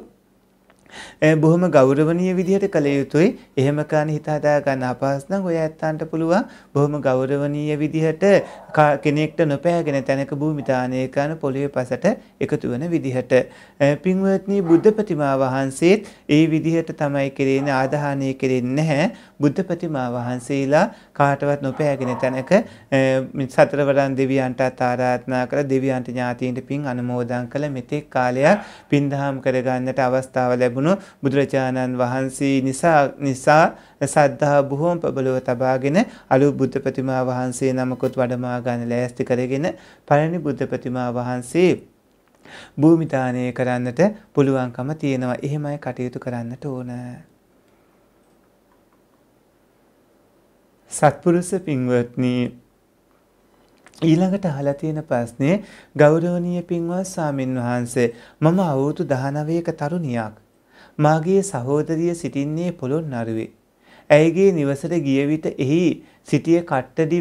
බොහොම ගෞරවනීය විදිහට කළ යුතුයි. එහෙම කරන්න හිත හදා ගන්න අපහසු නම් ඔය ඇත්තන්ට පුළුවන් බොහොම ගෞරවනීය විදිහට කෙනෙක්ට නොපෑගෙන තැනක භූමිතානය කරන පොළවේ පසට එකතු වෙන විදිහට. පින්වත්නි බුද්ධ ප්‍රතිමා වහන්සේත් ඒ විදිහට තමයි කෙරෙන්නේ ආදාහනය කෙරෙන්නේ නැහැ. බුද්ධ ප්‍රතිමා වහන්සේලා කාටවත් නොපෑගෙන තැනක සතරවරන් දෙවියන්ටත් ආරාධනා කර දෙවියන්ට ඥාතීන්ට පින් අනුමෝදන් කළ මෙතෙක් කාලයක් පින්දහම් කරගන්නට අවස්ථාව ලැබුණු බුදුරජාණන් වහන්සේ නිසා නිසා සද්ධා බොහෝම ප්‍රබලව තබාගෙන අලු බුද්ධ ප්‍රතිමා වහන්සේ නමකුත් වඩමා ගන්න ලෑස්ති කරගෙන පළනි බුද්ධ ප්‍රතිමා වහන්සේ භූමිදානය කරන්නට පුළුවන්කම තියෙනවා. එහෙමයි කටයුතු කරන්නට ඕන. සත්පුරුෂ පින්වත්නි ඊළඟට අහලා තියෙන ප්‍රශ්නේ ගෞරවනීය පින්වත් ස්වාමින් වහන්සේ මම අවුරුදු 19ක තරුණියක් මාගේ සහෝදරිය සිටින්නේ පොළොන්නරුවේ ඇයගේ නිවසට ගිය විට එහි සිටිය කට්ටඩි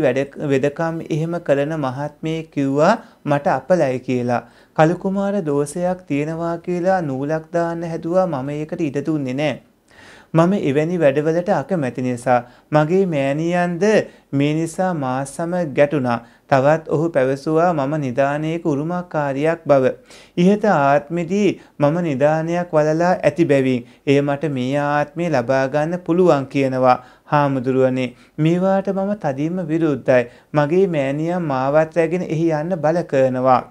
වෙදකම් එහෙම කරන මහත්මයේ කිව්වා මට අපලයි කියලා කලු කුමාර දෝෂයක් තියෙනවා කියලා නූලක් දාන්න හැදුවා මම ඒකට ඉඩ දුන්නේ නැහැ මම එවැනි වැඩවලට අකමැති නිසා මගේ මෑණියන්ද මේ නිසා මා සමග ගැටුණා. තවත් ඔහු පැවසුවා මම නිදානයක උරුමකාරියක් බව. ඉහත ආත්මෙදී මම නිදානයක් වලලා ඇති බැවින් එය මට මේ ආත්මේ ලබා ගන්න පුළුවන් කියනවා. හාමුදුරුවනේ මේවාට මම තදින්ම විරුද්ධයි. මගේ මෑණියන් මාවත් රැගෙන එහි යන්න බල කරනවා.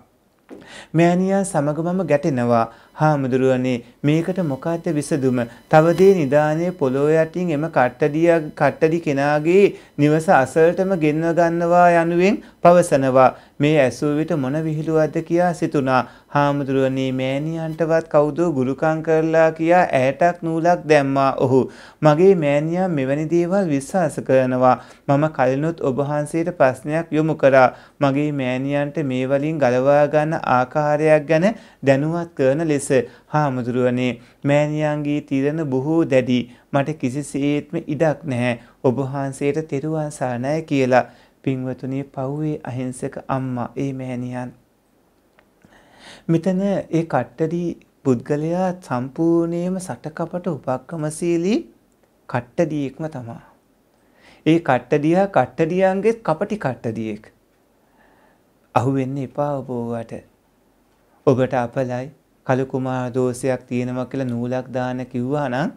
මෑණියන් සමග මම ගැටෙනවා. හාමුදුරුවනේ මේකට මොකක්ද විසඳුම? තවදී නිදානේ පොළොව යටින් එම කට්ටඩිය කට්ටඩි කෙනාගේ නිවස අසලටම ගෙන්ව ගන්නවා යනුවෙන් පවසනවා. මේ ඇසුව විට මොන විහිළුවක්ද කියා සිතුණා. හාමුදුරුවනේ මෑණියන්ටවත් කවුදෝ ගුරුකම් කරලා කියා ඇටක් නූලක් දැම්මා ඔහු. මගේ මෑණියා මෙවැනි දේවල් විශ්වාස කරනවා. මම කලිනුත් ඔබ වහන්සේට ප්‍රශ්නයක් යොමු කරා. මගේ මෑණියන්ට මේ වලින් ගලවා ගන්න ආකාරයක් ගැන දැනුවත් කරන ලෙස ලෙස හාමුදුරුවනේ මෑණියන්ගේ තිරණ බොහෝ දැඩි මට කිසිසේත්ම ඉඩක් නැහැ ඔබ වහන්සේට තෙරුවන් සරණයි කියලා පින්වතුනි පව්වේ අහිංසක අම්මා ඒ මෑණියන් මෙතන ඒ කට්ටඩි පුද්ගලයා සම්පූර්ණයෙන්ම සටකපට උපක්‍රමශීලී කට්ටඩියෙක්ම තමයි. ඒ කට්ටඩියා කට්ටඩියන්ගේ කපටි කට්ටඩියෙක්. අහුවෙන්න එපා ඔබ ඔබට. ඔබට අපලයි කලකුමාර දෝෂයක් තියෙනවා කියලා නූලක් දාන්න කිව්වා නම්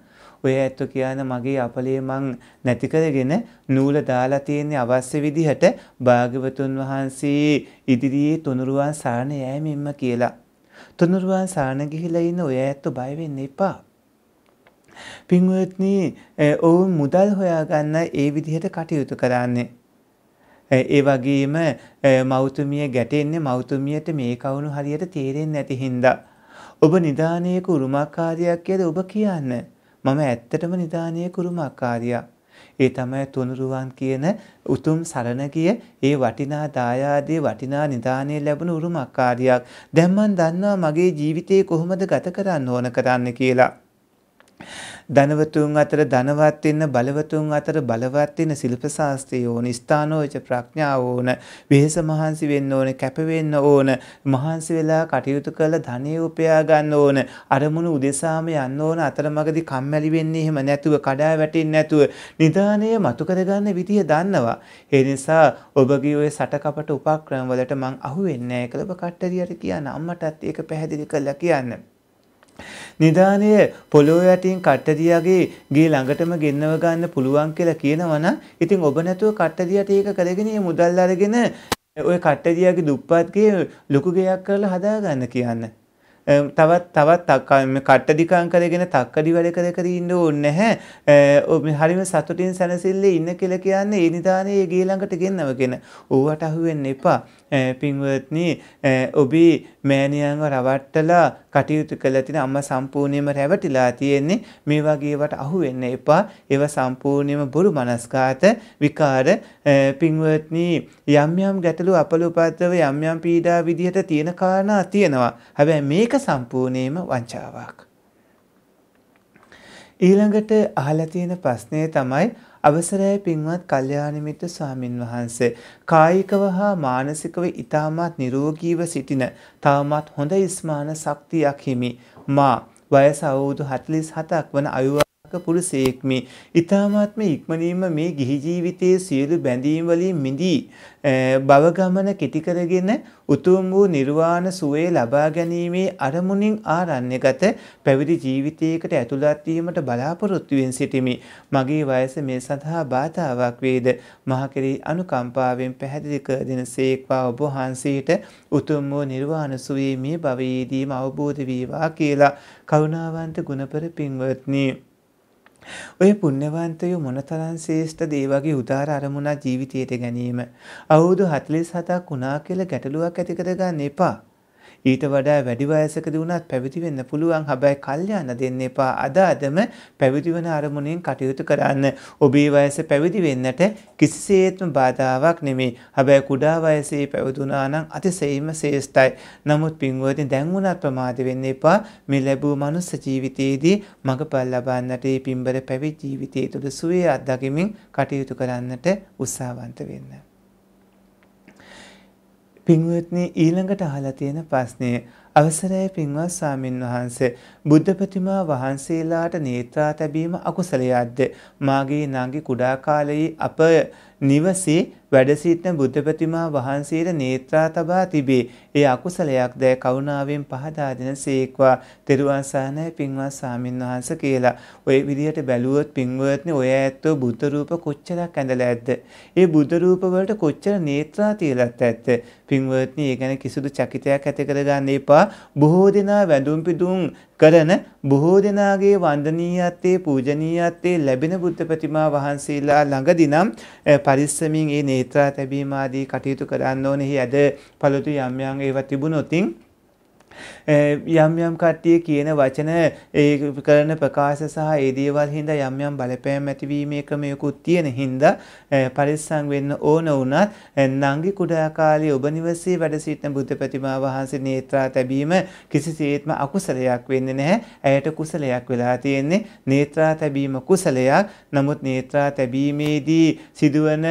ඔය ඇත්ත කියන මගේ අපලේ මං නැති කරගෙන නූල දාලා තියෙන අවශ්‍ය විදිහට භාග්‍යවතුන් වහන්සේ ඉදිරියේ තුනුරුවන් සරණ යෑමෙන්ම කියලා. තුනුරුවන් සරණ ගිහිලා ඉන්න ඔය ඇත්ත බය වෙන්න එපා. පින්වත්නි ඔවුන් මුදල් හොයාගන්න ඒ විදිහට කටයුතු කරන්නේ. ඒ වගේම මෞතුමිය ගැටෙන්නේ මෞතුමියට මේ කවුණු හරියට තේරෙන්නේ නැති හින්දා ඔබ නිධානයක උරුමකාරියක් යද ඔබ කියන්න. මම ඇත්තටම නිධානයක උරුමකාරියා. ඒ තමයි තුනුරුවන් කියන උතුම් සරණ ගිය ඒ වටිනා දායාදයේ වටිනා නිධානය ලැබුණ උරුමකාරියක්. දැන් මන් දන්නවා මගේ ජීවිතේ කොහොමද ගත කරන්න ඕන කරන්න කියලා. ධනවතුන් අතර ධනවත් ඉන්න බලවතුන් අතර බලවත් ඉන්න ශිල්ප ශාස්ත්‍රය ඕන ස්ථානෝච ප්‍රඥාව ඕන වෙහස මහන්සි වෙන්න ඕන කැප වෙන්න ඕන මහන්සි වෙලා කටයුතු කරලා ධනෙ උපයා ගන්න ඕන අරමුණු උදෙසාම යන්න ඕන අතරමඟදී කම්මැලි වෙන්නේ එහෙම නැතුව කඩා වැටෙන්නේ නැතුව නිදානය මතු කරගන්න විදිය දන්නවා ඒ නිසා ඔබගේ ওই සටකපට උපක්‍රම වලට මං අහු වෙන්නේ නැහැ කියලා ඔබ කට්ටරියට කියන්න අම්මටත් ඒක පැහැදිලි කරලා කියන්න නිදානය පොළොව යටින් කට්ටදියාගේ ගේ ළඟටම ගෙන්නව ගන්න පුළුවන් කියලා කියනවනම් ඉතින් ඔබ නැතුව කට්ටදියට ඒක කරගෙන මුදල් අරගෙන ඔය කට්ටදියාගේ දුප්පත්ගේ ලොකු ගෙයක් කරලා හදාගන්න කියන්න. තවත් තවත් කට්ටදිකං කරගෙන තක්කඩි වැඩ කර කර ඉන්න ඕනේ නැහැ. ඔබ හරිම සතුටින් සැනසෙල්ලේ ඉන්න කියලා කියන්නේ ඒ නිදානේ ඒ ගේ ළඟට ගෙන්නව කියන. ඌවට අහුවෙන්න එපා. පින්වත්නි ඔබේ මෑණියන්ව රවට්ටලා කටයුතු කළ තින අම්මා සම්පූර්ණයෙන්ම රැවටිලා තියෙන්නේ මේ වගේවට අහු වෙන්න එපා. ඒව සම්පූර්ණයෙන්ම බොරු මනස්කාත විකාර පින්වත්නි යම් යම් ගැටලු අපලෝපද්‍රව යම් යම් පීඩා විදිහට තියෙන කාරණා තියෙනවා. හැබැයි මේක සම්පූර්ණයෙන්ම වංචාවක්. ඊළඟට අහලා තියෙන ප්‍රශ්නේ තමයි අවසරයි පින්වත් කල්යාණමිත්‍ර ස්වාමින් වහන්සේ කායිකව හා මානසිකව ඊටමත් නිරෝගීව සිටින තවමත් හොඳ ස්මාන ශක්තියක් හිමි මා වයස අවුරුදු 47ක් වන අයුව පුරුෂයෙක් මේ ඊ타මාත්ම ඉක්මනින්ම මේ ගිහි ජීවිතයේ සියලු බැඳීම් වලින් මිදී භව ගමන කෙටි කරගෙන උතුම් වූ නිර්වාණ සුවය ලබා ගැනීමේ අරමුණින් ආරණ්‍යගත පැවිදි ජීවිතයකට ඇතුළත් වීමට බලාපොරොත්තු වෙන සිටිමි. මගේ වයස මේ සඳහා බාධාවක් වේද? මහකෙරි අනුකම්පාවෙන් පැහැදිලි කර දෙනසේක්වා ඔබ වහන්සේට උතුම් වූ නිර්වාණ සුවයේ මේ භවයේදීම අවබෝධ වේවා කියලා කරුණාවන්ත ගුණපර පින්වත්නි ඔය පුණ්‍යවන්තය මොනතරම් ශේෂ්ඨ දේවගේ උදාර අරමුණක් ජීවිතයට ගැනීම. අවුරුදු 47ක් වුණා කියලා ගැටලුවක් ඇති කරගන්න එපා. ඊට වඩා වැඩි වයසකදී වුණත් පැවිදි වෙන්න පුළුවන්. හැබැයි කල්යාණ දෙන්න එපා. අද අදම පැවිදි වෙන අරමුණෙන් කටයුතු කරන්න. ඔබේ වයස පැවිදි වෙන්නට කිසිසේත්ම බාධාවක් නෙමෙයි. හැබැයි කුඩා වයසේ පැවිදුණා නම් අතිශයින්ම ශ්‍රේෂ්ඨයි. නමුත් පින්වත්නි දැන් වුණත් ප්‍රමාද වෙන්න එපා. මේ ලැබූ මනුස්ස ජීවිතයේදී මඟපල් ලබන්නට පින්බර පැවිදි ජීවිතය තුළ සුවේ අත්දැකීමෙන් කටයුතු කරන්නට උත්සාහවන්ත වෙන්න. පින්වත්නි ඊළඟට අහලා තියෙන ප්‍රශ්නය අවසරයි පින්වත් සාමින් වහන්සේ බුද්ධ ප්‍රතිමා වහන්සේලාට නේත්‍රා තැබීම අකුසලයක්ද මාගේ නංගි කුඩා කාලයේ අප නිවසේ වැඩ සිටින බුද්ධ ප්‍රතිමා වහන්සේට නේත්‍රා තබා තිබේ. ඒ අකුසලයක් දැය කරුණාවෙන් පහදා දෙන සේක්වා තෙරුවන් සරණයි පින්වත් සාමින් වහන්ස කියලා. ඔය විදිහට බැලුවොත් පින්වත්නි ඔය ඇත්තෝ බුද්ධ රූප කොච්චරක් ඇඳලා ඇද්ද? ඒ බුද්ධ රූප වලට කොච්චර නේත්‍රා තියලත් ඇද්ද? පින්වත්නි ඒ ගැන කිසිදු චකිතයක් ඇති කරගන්න එපා. බොහෝ දෙනා වැඳුම් පිදුම් කරන බොහෝ දෙනාගේ වන්දනීයත්වයේ පූජනීයත්වයේ ලැබෙන බුද්ධ ප්‍රතිමා වහන්සේලා ළඟදී නම් පරිස්සමින් ඒ නේත්‍රා තැබීම ආදී කටයුතු කරන්න ඕනේ. එහි ඇද පළතු යම් යම් ඒවා තිබුණොතින් යම් යම් කට්ටිය කියන වචන කරන ප්‍රකාශ සහ ඒ දේවල් හින්දා යම් යම් බලපෑම් ඇතිවීමේ ක්‍රමයකුත් තියෙන හින්දා පරිස්සම් වෙන්න ඕන වුණත් නංගි කුඩා කාලේ ඔබ නිවසේ වැඩ සිටින බුද්ධ ප්‍රතිමා වහන්සේ නේත්‍රා තැබීම කිසිසේත්ම අකුසලයක් වෙන්නේ නැහැ. ඇයට කුසලයක් වෙලා තියෙන්නේ. නේත්‍රා තැබීම කුසලයක්. නමුත් නේත්‍රා තැබීමේදී සිදුවන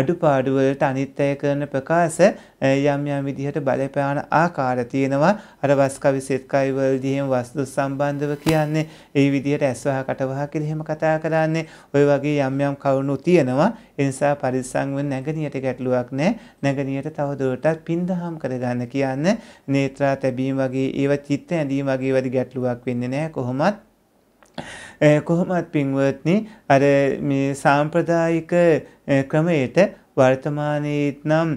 අඩුපාඩු වලට අනිත්‍ය කරන ප්‍රකාශ යම් යම් විදිහට බලපෑන ආකාර තියෙනවා අර වස්කවි සෙත්කවි වලදී එහෙම වස්තු සම්බන්ධව කියන්නේ ඒ විදිහට ඇස්වහ කටවහ කියලා එහෙම කතා කරන්නේ ওই වගේ යම් යම් කවුණු තියෙනවා ඒ නිසා පරිස්සම් වෙන්න නැගණියට ගැටලුවක් නැහැ නැගණියට තවදුරටත් පින්දහම් කරගන්න කියන්නේ නේත්‍රා තැබීම වගේ ඒව චිත්ත ඇඳීම වගේ වැඩි ගැටලුවක් වෙන්නේ නැහැ කොහොමත් කොහොමත් පින්වත්නි අර මේ සාම්ප්‍රදායික ක්‍රමයට වර්තමානයේත් නම්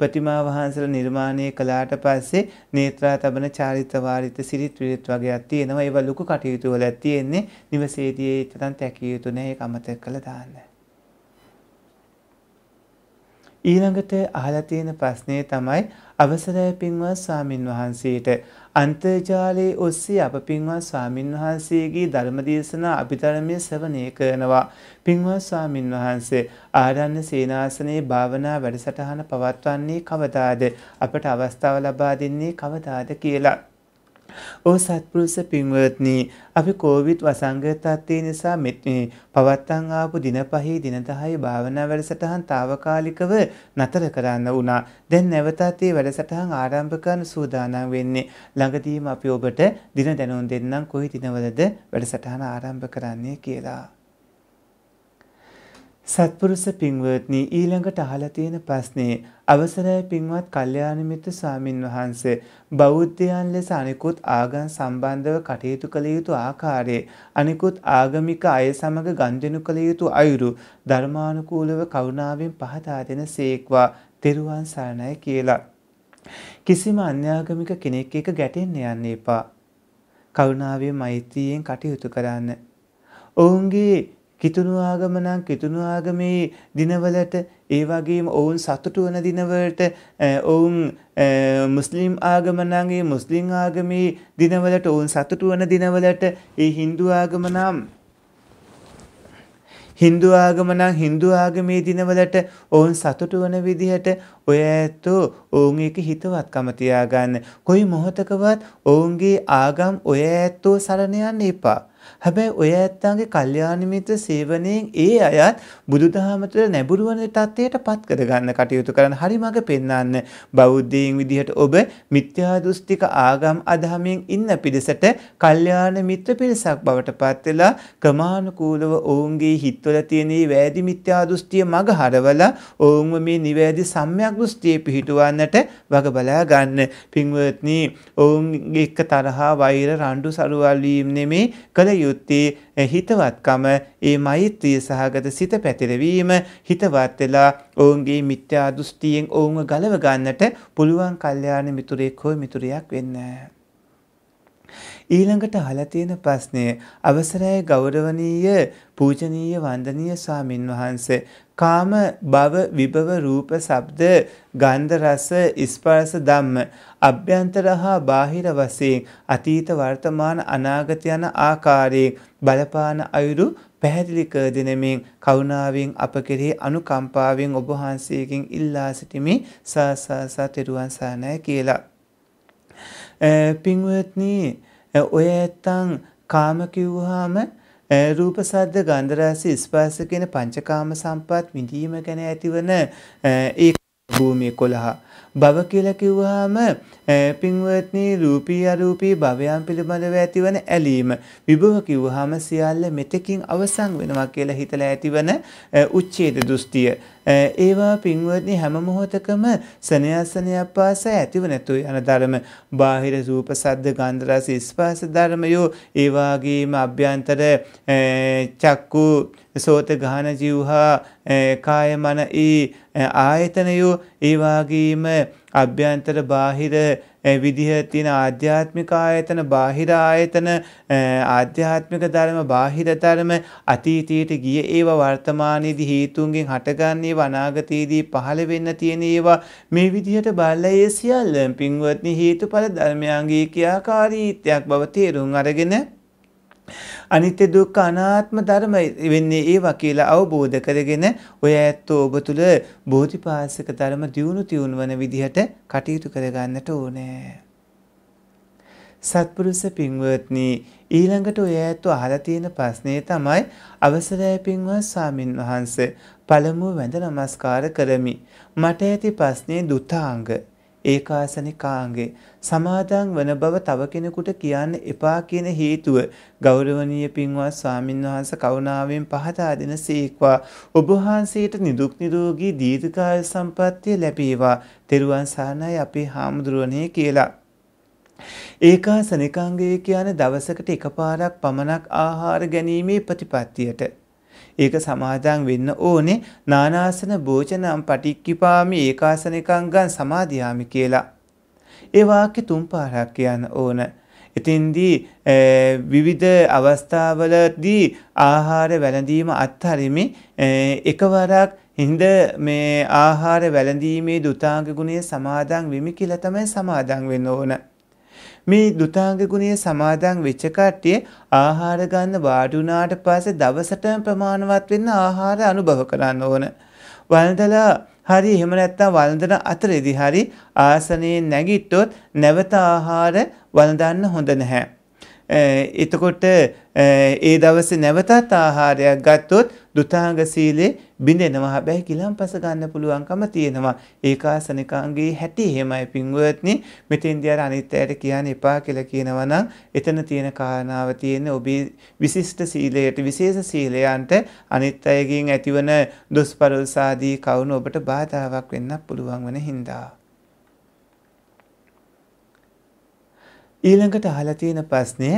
ප්‍රතිමා වහන්සල නිර්මාණය කලාට පස්සේ නේත්‍රා තබන චාරිතවාරිත සිරිත් විරිත් වගේයක් තියෙනවා ඒව ලොකු කටයුතු වල තියෙන්නේ නිවසේදී ඒ තරම් තැකිය යුතු නෑ ඒක අමතක කළා දාන්න. ඊළඟට අහලා තියෙන ප්‍රශ්නේ තමයි අවසරය පින්වත් ස්වාමින් වහන්සේට අන්තර්ජාලයේ ඔස්සේ අප පින්වත් ස්වාමින් වහන්සේගේ ධර්මදේශනා අභිධර්මයේ ශ්‍රවණය කරනවා. පින්වත් ස්වාමින් වහන්සේ ආරණ්‍ය සේනාසනයේ භාවනා වැඩසටහන පවත්වන්නේ කවදාද? අපට අවස්ථාව ලබා දෙන්නේ කවදාද කියලා ඕ සත්පුරුෂ පින්වත්නි අපි කෝවිඩ් වසංගතත්වය නිසා පවත්තන් ආපු දින පහේ දින 10 භාවනා වැඩසටහන් తాවකාලිකව නතර කරන්න වුණා. දැන් නැවතත් මේ වැඩසටහන් ආරම්භ කරන සූදානම් වෙන්නේ. ළඟදීම අපි ඔබට දින දැනුම් දෙන්නම් කොයි දිනවලද වැඩසටහන ආරම්භ කරන්නේ කියලා. සත්පුරුෂ පින්වත්නි ඊළඟට අහලා තියෙන ප්‍රශ්නේ අවසරයි පින්වත් කල්යාණ මිත්‍ර ස්වාමින් වහන්සේ බෞද්ධයන් ලෙස අනිකුත් ආගම් සම්බන්ධව කටයුතු කළ යුතු ආකාරයේ අනිකුත් ආගමික අය සමග ගනුදෙනු කළ යුතු අයුරු ධර්මානුකූලව කරුණාවෙන් පහදා දෙන සේක්වා තෙරුවන් සරණයි කියලා කිසිම අන්‍යාගමික කෙනෙක් එක්ක ගැටෙන්න යන්න එපා කරුණාවේ මෛත්‍රියෙන් කටයුතු කරන්න ඔවුන්ගේ කිතුණු ආගම නම් කිතුණු ආගමේ දිනවලට ඒ වගේම ඔවුන් සතුටු වන දිනවලට ඔවුන් මුස්ලිම් ආගම නම් ඒ මුස්ලිම් ආගමේ දිනවලට ඔවුන් සතුටු වන දිනවලට ඒ Hindu ආගම නම් Hindu ආගම නම් Hindu ආගමේ දිනවලට ඔවුන් සතුටු වන විදිහට ඔය ඇත්තෝ ඔවුන් එක හිතවත්කම තියාගන්න. කොයි මොහොතකවත් ඔවුන්ගේ ආගම් ඔය ඇත්තෝ සරණ යන්න එපා. හැබැයි ඔය ඇත්තන්ගේ කල්යාණමිත සේවනයෙන් ඒ අයත් බුදුදහම තුළ නැඹුරු වන තත්ත්වයට පත් කරගන්න කටයුතු කරන හරි මඟ පෙන්වන්න බෞද්ධයින් විදිහට ඔබ මිත්‍යා දෘෂ්ටික ආගම් අදහමින් ඉන්න පිරිසට කල්යාණ මිත්‍ර පිරිසක් බවට පත් වෙලා ක්‍රමානුකූලව ඔවුන්ගේ හිතවල තියෙන වැරදි මිත්‍යා දෘෂ්ටිය මග හරවලා ඔවුන්ව මේ නිවැරදි සම්‍යක් දෘෂ්ටියේ පිහිටුවන්නට වග බලා ගන්න පින්වත්නි ඔවුන්ගේ එක්ක තරහා වෛර රණ්ඩු සරුවල් වීම නෙමේ කළ යුත්තේ හිතවත්කම ඒ මෛත්‍රිය සහගත සිත පැතිරවීම හිතවත් වෙලා ඔවුන්ගේ මිත්‍යා දෘෂ්ටියෙන් ඔවුන්ව ගලව ගන්නට පුළුවන් කල්යාණ මිතුරෙක් හෝ මිතුරියක් වෙන්න. ඊළඟට අහලා තියෙන ප්‍රශ්නය අවසරයි ගෞරවනීය පූජනීය වන්දනීය ස්වාමින් වහන්සේ කාම භව විභව රූප ශබ්ද ගන්ධ රස ස්පර්ශ ධම්ම අභ්‍යන්තර හා බාහිර වශයෙන් අතීත වර්තමාන අනාගත යන ආකාරයෙන් බලපාන අයුරු පැහැදිලි කර දෙනමින් කරුණාවෙන් අප කෙරෙහි අනුකම්පාවෙන් ඔබ වහන්සේගෙන් ඉල්ලා සිටිමි සාසසා තෙරුවන් සරණයි කියලා. පින්වත්නි ඔය ඇත්තන් කාම කිව්වහම රූප සද්ද ගන්ධ රස ස්පර්ශ කියන පංචකාම සම්පත් විඳීම ගැන ඇතිවන ඒ භූමිය 11 භව කියලා කිව්වහම පින්වත්නි රූපී අරූපී භවයන් පිළිබඳව ඇතිවන ඇලීම විභව කිව්වහම සියල්ල මෙතකින් අවසන් වෙනවා කියලා හිතලා ඇතිවන උච්ඡේද දෘෂ්ටිය ඒවා පින්වත්නි හැම මොහොතකම සනයසනයක් පාස ඇතිව නැතු යන ධර්ම බාහිර රූප සද්ද ගන්ධ රස ස්පර්ශ ධර්මයෝ ඒ වාගේම අභ්‍යන්තර චක්කු සෝත ගාන ජීවහා කාය මන ඒ ආයතනයෝ ඒ වාගේම අභ්‍යන්තර බාහිර විදිහ තියෙන ආධ්‍යාත්මික ආයතන බාහිර ආයතන ආධ්‍යාත්මික ධර්ම බාහිර ධර්ම අතීතයට ගිය ඒවා වර්තමානයේදී හේතුන්ගෙන් හටගන්නේ අනාගතයේදී පහළ වෙන්න තියෙන ඒවා මේ විදිහට බලයේ සියල්ලම පින්වත්නි හේතුඵල ධර්මයන්ගේ ක්‍රියාකාරීත්වයක් බව තේරුම් අරගෙන අනිත්‍ය දුක්ඛ අනාත්ම ධර්ම වෙන්නේ ඒවා කියලා අවබෝධ කරගෙන ඔය ඇත්තෝ ඔබ තුල බෝධිපාසක ධර්ම දියුණු තියුණු වන විදිහට කටයුතු කරගන්නට ඕනේ. සත්පුරුෂ පින්වත්නි ඊළඟට ඔය ඇත්තෝ අහලා තියෙන ප්‍රශ්නේ තමයි අවසරයි පින්වත් ස්වාමින් වහන්සේ පළමුව වැඳ නමස්කාර කරමි. මට ඇති ප්‍රශ්නේ දුතාංග ඒකාසනිකාංගේ සමාදන් වන බව තව කෙනෙකුට කියන්න එපා කියන හේතුව ගෞරවනීය පින්වත් ස්වාමින්වහන්ස කරුණාවෙන් පහදා දෙන සීක්වා ඔබ වහන්සේට නිදුක් නිරෝගී දීර්ඝායු සම්පන්නිය ලැබේවා තෙරුවන් සරණයි අපේ හාමුදුරුවනේ කියලා ඒකාසනිකාංගය කියන්නේ දවසකට එකපාරක් පමණක් ආහාර ගැනීමේ ප්‍රතිපත්තියට ඒක සමාදන් වෙන්න ඕනේ නානාසන භෝජනම් පටික්කිපාමි ඒකාසනිකං ගන් සමාදියාමි කියලා. ඒ වාක්‍ය තුන් පාරක් කියන්න ඕන. එතින්දී විවිධ අවස්ථාවලදී ආහාර වැළඳීම අත්හරිමි එකවරක් හින්ද මේ ආහාර වැළඳීමේ දුතාංග ගුණය සමාදන් වෙමි කියලා තමයි සමාදන් වෙන්න ඕන. මේ දුතාංග ගුණය සමාදන් වෙච්ච කට්ටිය ආහාර ගන්න වාඩි වුණාට පස්සේ දවසටම ප්‍රමාණවත් වෙන්න ආහාර අනුභව කරන්න ඕන. වන්දලා හරි එහෙම නැත්නම් වළඳන අතරේදී හරි ආසනයේ නැගිට්ටොත් නැවත ආහාර වළඳන්න හොඳ නැහැ. එතකොට ඒ දවසේ නැවතත් ආහාරයක් ගත්තොත් දුතාංග සීලේ බිඳෙනවා හැබැයි ගිලම්පස ගන්න පුළුවන්කම තියෙනවා ඒකාසනිකාංගයේ හැටි එහෙමයි පින්වත්නි මෙතෙන්දී අර අනිත්‍යයට කියන්න එපා කියලා කියනවා නම් එතන තියෙන කාරණාව තියෙන්නේ ඔබේ විශිෂ්ට සීලයට විශේෂ සීලයන්ට අනිත්‍යයෙන් ඇතිවන දුස්පරුල්සාදී කවුණු ඔබට බාධාවක් වෙන්නත් පුළුවන් වෙන හින්දා ඊළඟට අහලා තියෙන ප්‍රශ්නය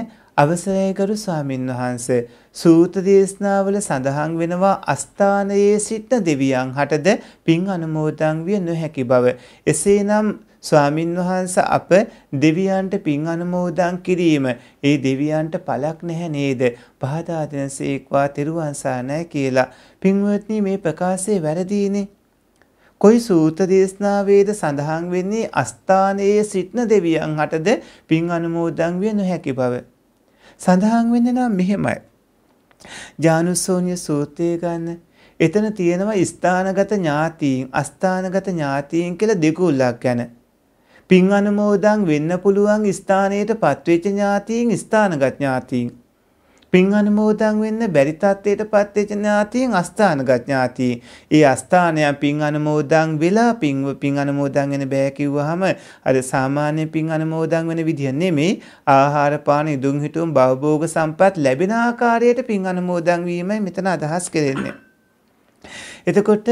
අවසරයගරු ස්වාමින් වහන්ස සූත දේශනාවල සඳහන් වෙනවා අස්ථානයේ සිට දෙවියන් හටද පින් අනුමෝදන් විය නොහැකි බව. එසේනම් ස්වාමින් වහන්ස අප දෙවියන්ට පින් අනුමෝදන් කිරීම ඒ දෙවියන්ට පලක් නැහැ නේද පහදා දෙනසේක්වා තෙරුවන් සානය කියලා පින්වත්නි මේ ප්‍රකාශය වැරදීනේ කොයි සූත්‍ර දේශනාවේද සඳහන් වෙන්නේ අස්ථානයේ සිටින දෙවියන් හටද පින් අනුමෝදන් විය නොහැකි බව. සඳහන් වෙන්නේ නම් මෙහෙමයි. ජානුසෝන්‍ය සූත්‍රය ගන්න. එතන තියෙනවා ස්ථානගත ඥාතීන්, අස්ථානගත ඥාතීන් කියලා දෙකූලක් ගැන. පින් අනුමෝදන් වෙන්න පුළුවන් ස්ථානයට පත්වෙච්ච ඥාතීන් ස්ථානගත ඥාතීන් පින් අනුමෝදන් වෙන්න බැරි තත්ත්වයට පත්වෙච්ච ඥාතීන් අස්ථානගත ඥාතී. ඒ අස්ථානයන් පින් අනුමෝදන් වෙලා පින්ව පින් අනුමෝදන් වෙන බෑ කිව්වහම අර සාමාන්‍ය පින් අනුමෝදන් වෙන විදිය නෙමෙයි ආහාර පාන ඉදුම් හිටුම් භවභෝග සම්පත් ලැබෙන ආකාරයට පින් අනුමෝදන් වීමයි මෙතන අදහස් කෙරෙන්නේ. එතකොට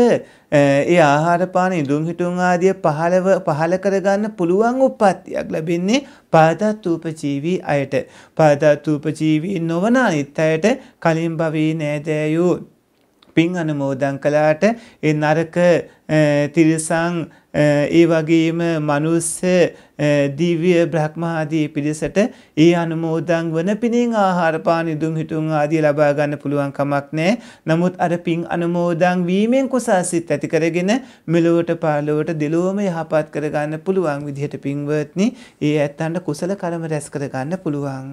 ඒ ආහාරපාන ඉදුම් හිටුම් ආදිය පහළව පහළ කරගන්න පුළුවන් උප්පත්තියක් ලැබෙන්නේ පාදත්ූපජීවී අයට. පාදත්ූපජීවී නොවන අනිත් අයට කලින් භවී නෑදෑයෝ පින් අනුමෝදන් කළාට ඒ නරක තිරිසං ඒ වගේම මනුස්්‍ය දිව්‍ය බ්‍රහ්මාදී පිරිසට ඒ අනුමෝදං වන පිනිින් ආහාරපාන ඉදුම් හිටුම් ආදී ලබාගන්න පුළුවන් කමක් නෑ නමුත් අර පින් අනුමෝදං වීමෙන් කුසාසිත් ඇතිකරගෙන මෙලොවට පාලොවට දෙලෝම යහපත් කරගන්න පුළුවන් විදිහට පින්වත්නි ඒ ඇත්තන්ට කුසල කරම රැස් කරගන්න පුළුවන්.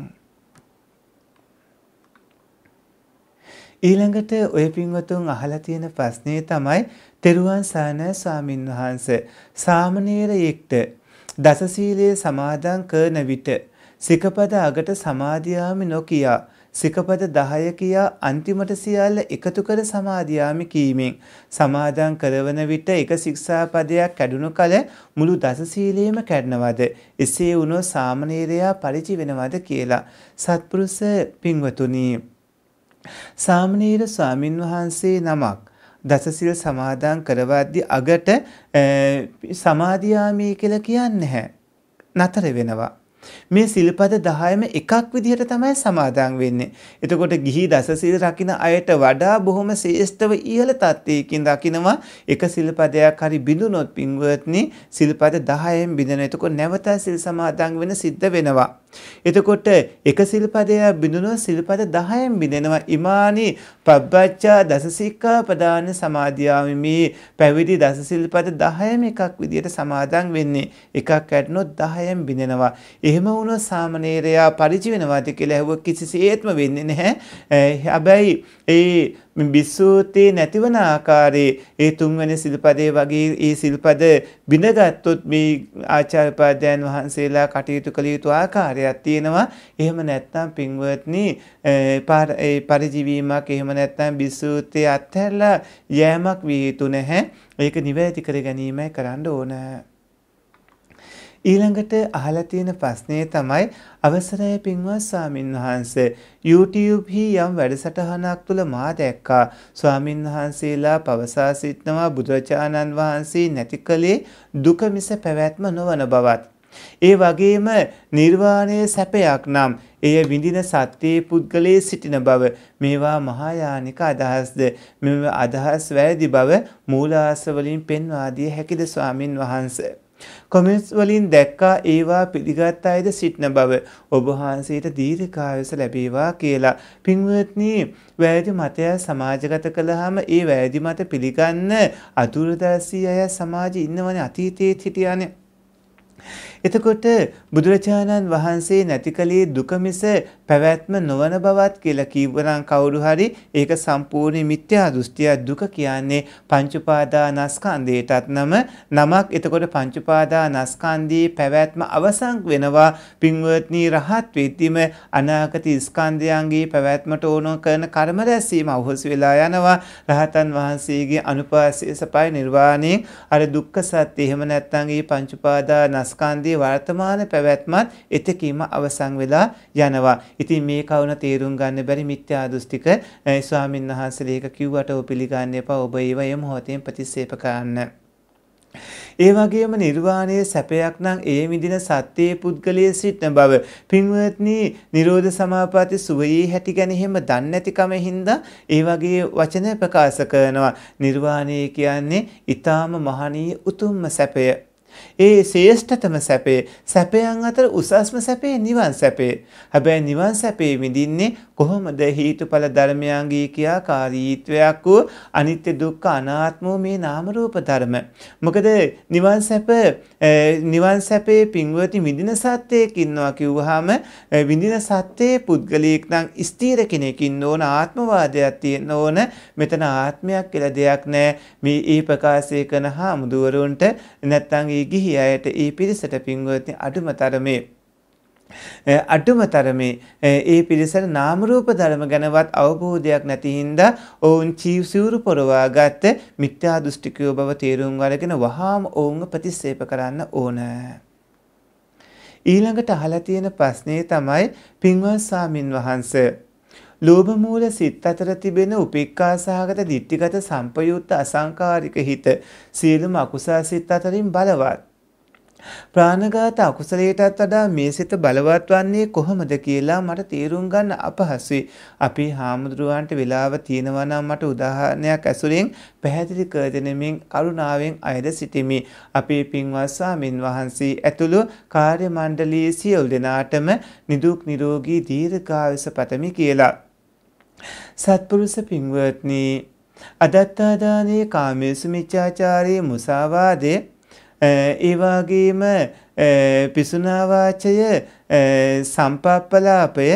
ඊළඟට ඔය පින්වතුන් අහලා තියෙන ප්‍රශ්නේ තමයි තෙරුවන් සරණ ස්වාමින් වහන්සේ සාමණේරයෙක්ට දසශීලයේ සමාදන් කරන විට සිකපද අගට සමාදියාමි නොකියා සිකපද 10 කියා අන්තිමට සියල්ල එකතු කර සමාදියාමි කීමෙන් සමාදන් කරවන විට එක ශික්ෂාපදයක් කැඩුණු කල මුළු දසශීලයේම කැඩනවද එසේ වුණොත් සාමණේරයා පරිචි වෙනවද කියලා සත්පුරුෂ පින්වතුනි සාමණේර ස්වාමින් වහන්සේ නමක් දසසිල් සමාදන් කරවද්දී අගට සමාධියාමී කියලා කියන්නේ නැහැ. නතර වෙනවා. මේ සිල්පද 10ම එකක් විදිහට තමයි සමාදන් වෙන්නේ. එතකොට ගිහි දසසිල් රකින්න අයට වඩා බොහොම ශ්‍රේෂ්ඨව ඉහළ තත්ත්වයකින් රකින්නවා. එක සිල්පදයක් හරි බිඳුනොත් පින්වත්නි සිල්පද 10න් බිඳින. එතකොට නැවත සිල් සමාදන් වෙන සිද්ධ වෙනවා. එතකොට එක සිල්පදය බිඳුනොත් සිල්පද 10න් බිඳෙනවා. ඉමානි පබ්බච්චා දසසික්ඛා ප්‍රදාන සමාදියාමි මේ පැවිදි දසසිල්පද 10ම එකක් විදිහට සමාදන් වෙන්නේ. එකක් ඇටනොත් 10න් බිඳෙනවා. එහෙම වුණ සාමනේරයා පරිචි වෙනවාද කියලා ඇහුව කිසිසේත්ම වෙන්නේ නැහැ හැබැයි ඒ බිස්සූතේ නැතිවන ආකාරයේ ඒ තුන්වැනි සිල්පදේ වගේ ඒ සිල්පද බිඳගත්තොත් මේ ආචාර්යපාදයන් වහන්සේලා කටයුතු කළ යුතු ආකාරයක් තියෙනවා. එහෙම නැත්නම් පින්වත්නි පරිජීවීමක් එහෙම නැත්නම් බිස්සූතේ අත්හැරලා යෑමක් විය යුතු නැහැ. ඒක නිවැරදි කර ගැනීමයි කරන්න ඕන. ඊළඟට අහලා තියෙන ප්‍රශ්නේ තමයි අවසරයි පින්වත් ස්වාමින්වහන්ස YouTube හි යම් වැඩසටහනක් තුල මා දැක්කා ස්වාමින්වහන්සේලා පවසා සිටනවා බුදුරජාණන් වහන්සේ නැති කලේ දුක මිස පැවැත්ම නොවන බවත් ඒ වගේම නිර්වාණය සැපයක් නම් එය විඳින සත්‍යයේ පුද්ගලයේ සිටින බව මේවා මහායානික අදහස්ද මෙම අදහස් වැරදි බව මූලාස වලින් පෙන්වා දිය හැකිද ස්වාමින් වහන්සේ කොමෙන්ස් වලින් දැක්කා ඒවා පිළිගත් අයද සිටන බව ඔබ වහන්සේට දීර්ඝායස ලැබේවා කියලා. පින්වත්නි, වැරදි මතය සමාජගත කළාම ඒ වැරදි මත පිළිගන්න අතුරුදැසී අය සමාජයේ ඉන්නවනේ අතීතයේ හිටියානේ. එතකොට බුදුරජාණන් වහන්සේ නැති කලේ දුක මිස පැවැත්ම නොවන බවත් කියලා කිව්වනම් කවුරු හරි ඒක සම්පූර්ණ මිත්‍යා දෘෂ්ටිය දුක කියන්නේ පංච උපාදානස්කන්ධයටත් නම නමක් එතකොට පංච උපාදානස්කන්ධයේ පැවැත්ම අවසන් වෙනවා පින්වත්නි රහත් වෙද්දිම අනාගත ස්කන්ධයන්ගේ පැවැත්මට ඕන කරන කර්ම රැස්වීම අවහස් වෙලා යනවා රහතන් වහන්සේගේ අනුපාසය සපයි නිර්වාණයෙන් අර දුක්ඛ සත්‍ය එහෙම නැත්නම් මේ පංච උපාදානස්කන්ධය අපේ වර්තමාන පැවැත්මත් එතකීම අවසන් වෙලා යනවා. ඉතින් මේ කවුන තේරුම් ගන්න බැරි මිත්‍යා දෘෂ්ටික ස්වාමින් වහන්සේලා ඒක කිව්වට ඔය පිළිගන්න එපා. ඔබ ඒව යම් මොහොතෙන් ප්‍රතික්ෂේප කරන්න. ඒ වගේම නිර්වාණය සැපයක් නම් ඒ මිදින සත්‍යයේ පුද්ගලයේ සිටන බව පින්වත්නි නිරෝධ සමාපatti සුවයේ හැටි ගැන එහෙම දන්නේ නැතිකම හින්දා ඒ වගේ වචන ප්‍රකාශ කරනවා නිර්වාණය කියන්නේ ඊටාම මහණී උතුම්ම සැපය ඒ ශේෂ්ඨතම සැපේ සැපයන් අතර උසස්ම සැපේ නිවන් සැපේ. හැබැයි නිවන් සැපේ විඳින්නේ කොහොමද හේතුඵල ධර්මයන්ගේ කියාකාරීත්වයක් වූ අනිත්‍ය දුක්ඛ අනාත්ම මේ නාම රූප ධර්ම. මොකද නිවන් සැප නිවන් සැපේ පින්වති විඳින සත්‍යයක් ඉන්නවා කිව්වහම විඳින සත්‍යයේ පුද්ගලයෙක් නම් ස්ථීර කෙනෙක් ඉන්න ඕන ආත්මවාදයක් තියෙන ඕන මෙතන ආත්මයක් කියලා දෙයක් නැහැ. මේ ඒ ප්‍රකාශය කරන හාමුදුරුවන්ට නැත්තම් ඒ වගේ ගිහි අයට ඒ පිරිසට පින්වත්නි අඩුම තරමේ අඩුම තරමේ ඒ පිරිසට නාම රූප ධර්ම ගැනවත් අවබෝධයක් නැති හින්දා ඔවුන් චීව්සිවුරු පොරවා ගත්ත මිත්‍යා දෘෂ්ටිකයෝ බව තේරුම් අරගෙන වහාම ඔවුන්ව ප්‍රතික්ෂේප කරන්න ඕන. ඊළඟට අහලා තියෙන ප්‍රශ්නේ තමයි පින්වත් සාමින් වහන්සේ ලෝභ මූල සිත් අතර තිබෙන උපේක්ඛාසහගත ditthිගත සම්පයුත්ත අසංකාරික හිත සියලුම අකුසල සිත් අතරින් බලවත්. ප්‍රාණඝාත අකුසලයටත් වඩා මේ සිත බලවත් වන්නේ කොහොමද කියලා මට තේරුම් ගන්න අපහසුයි. අපි හාමුදුරුවන්ට වෙලාව තියෙනවා නම් මට උදාහරණයක් ඇසුරින් පැහැදිලි කර දෙනෙමින් අරුණාවෙන් අයද සිටිමි. අපේ පින්වත් ස්වාමින් වහන්සේ ඇතුළු කාර්ය මණ්ඩලයේ සියලු දෙනාටම නිදුක් නිරෝගී දීර්ඝායුෂ පතමි කියලා. සත්පුරුෂ පින්වත්නි අදත්තාදානයේ කාමේසු මිච්ඡාචාරයේ මුසාවාදේ ඒ වගේම පිසුනාවාචය සම්පප්පලාපය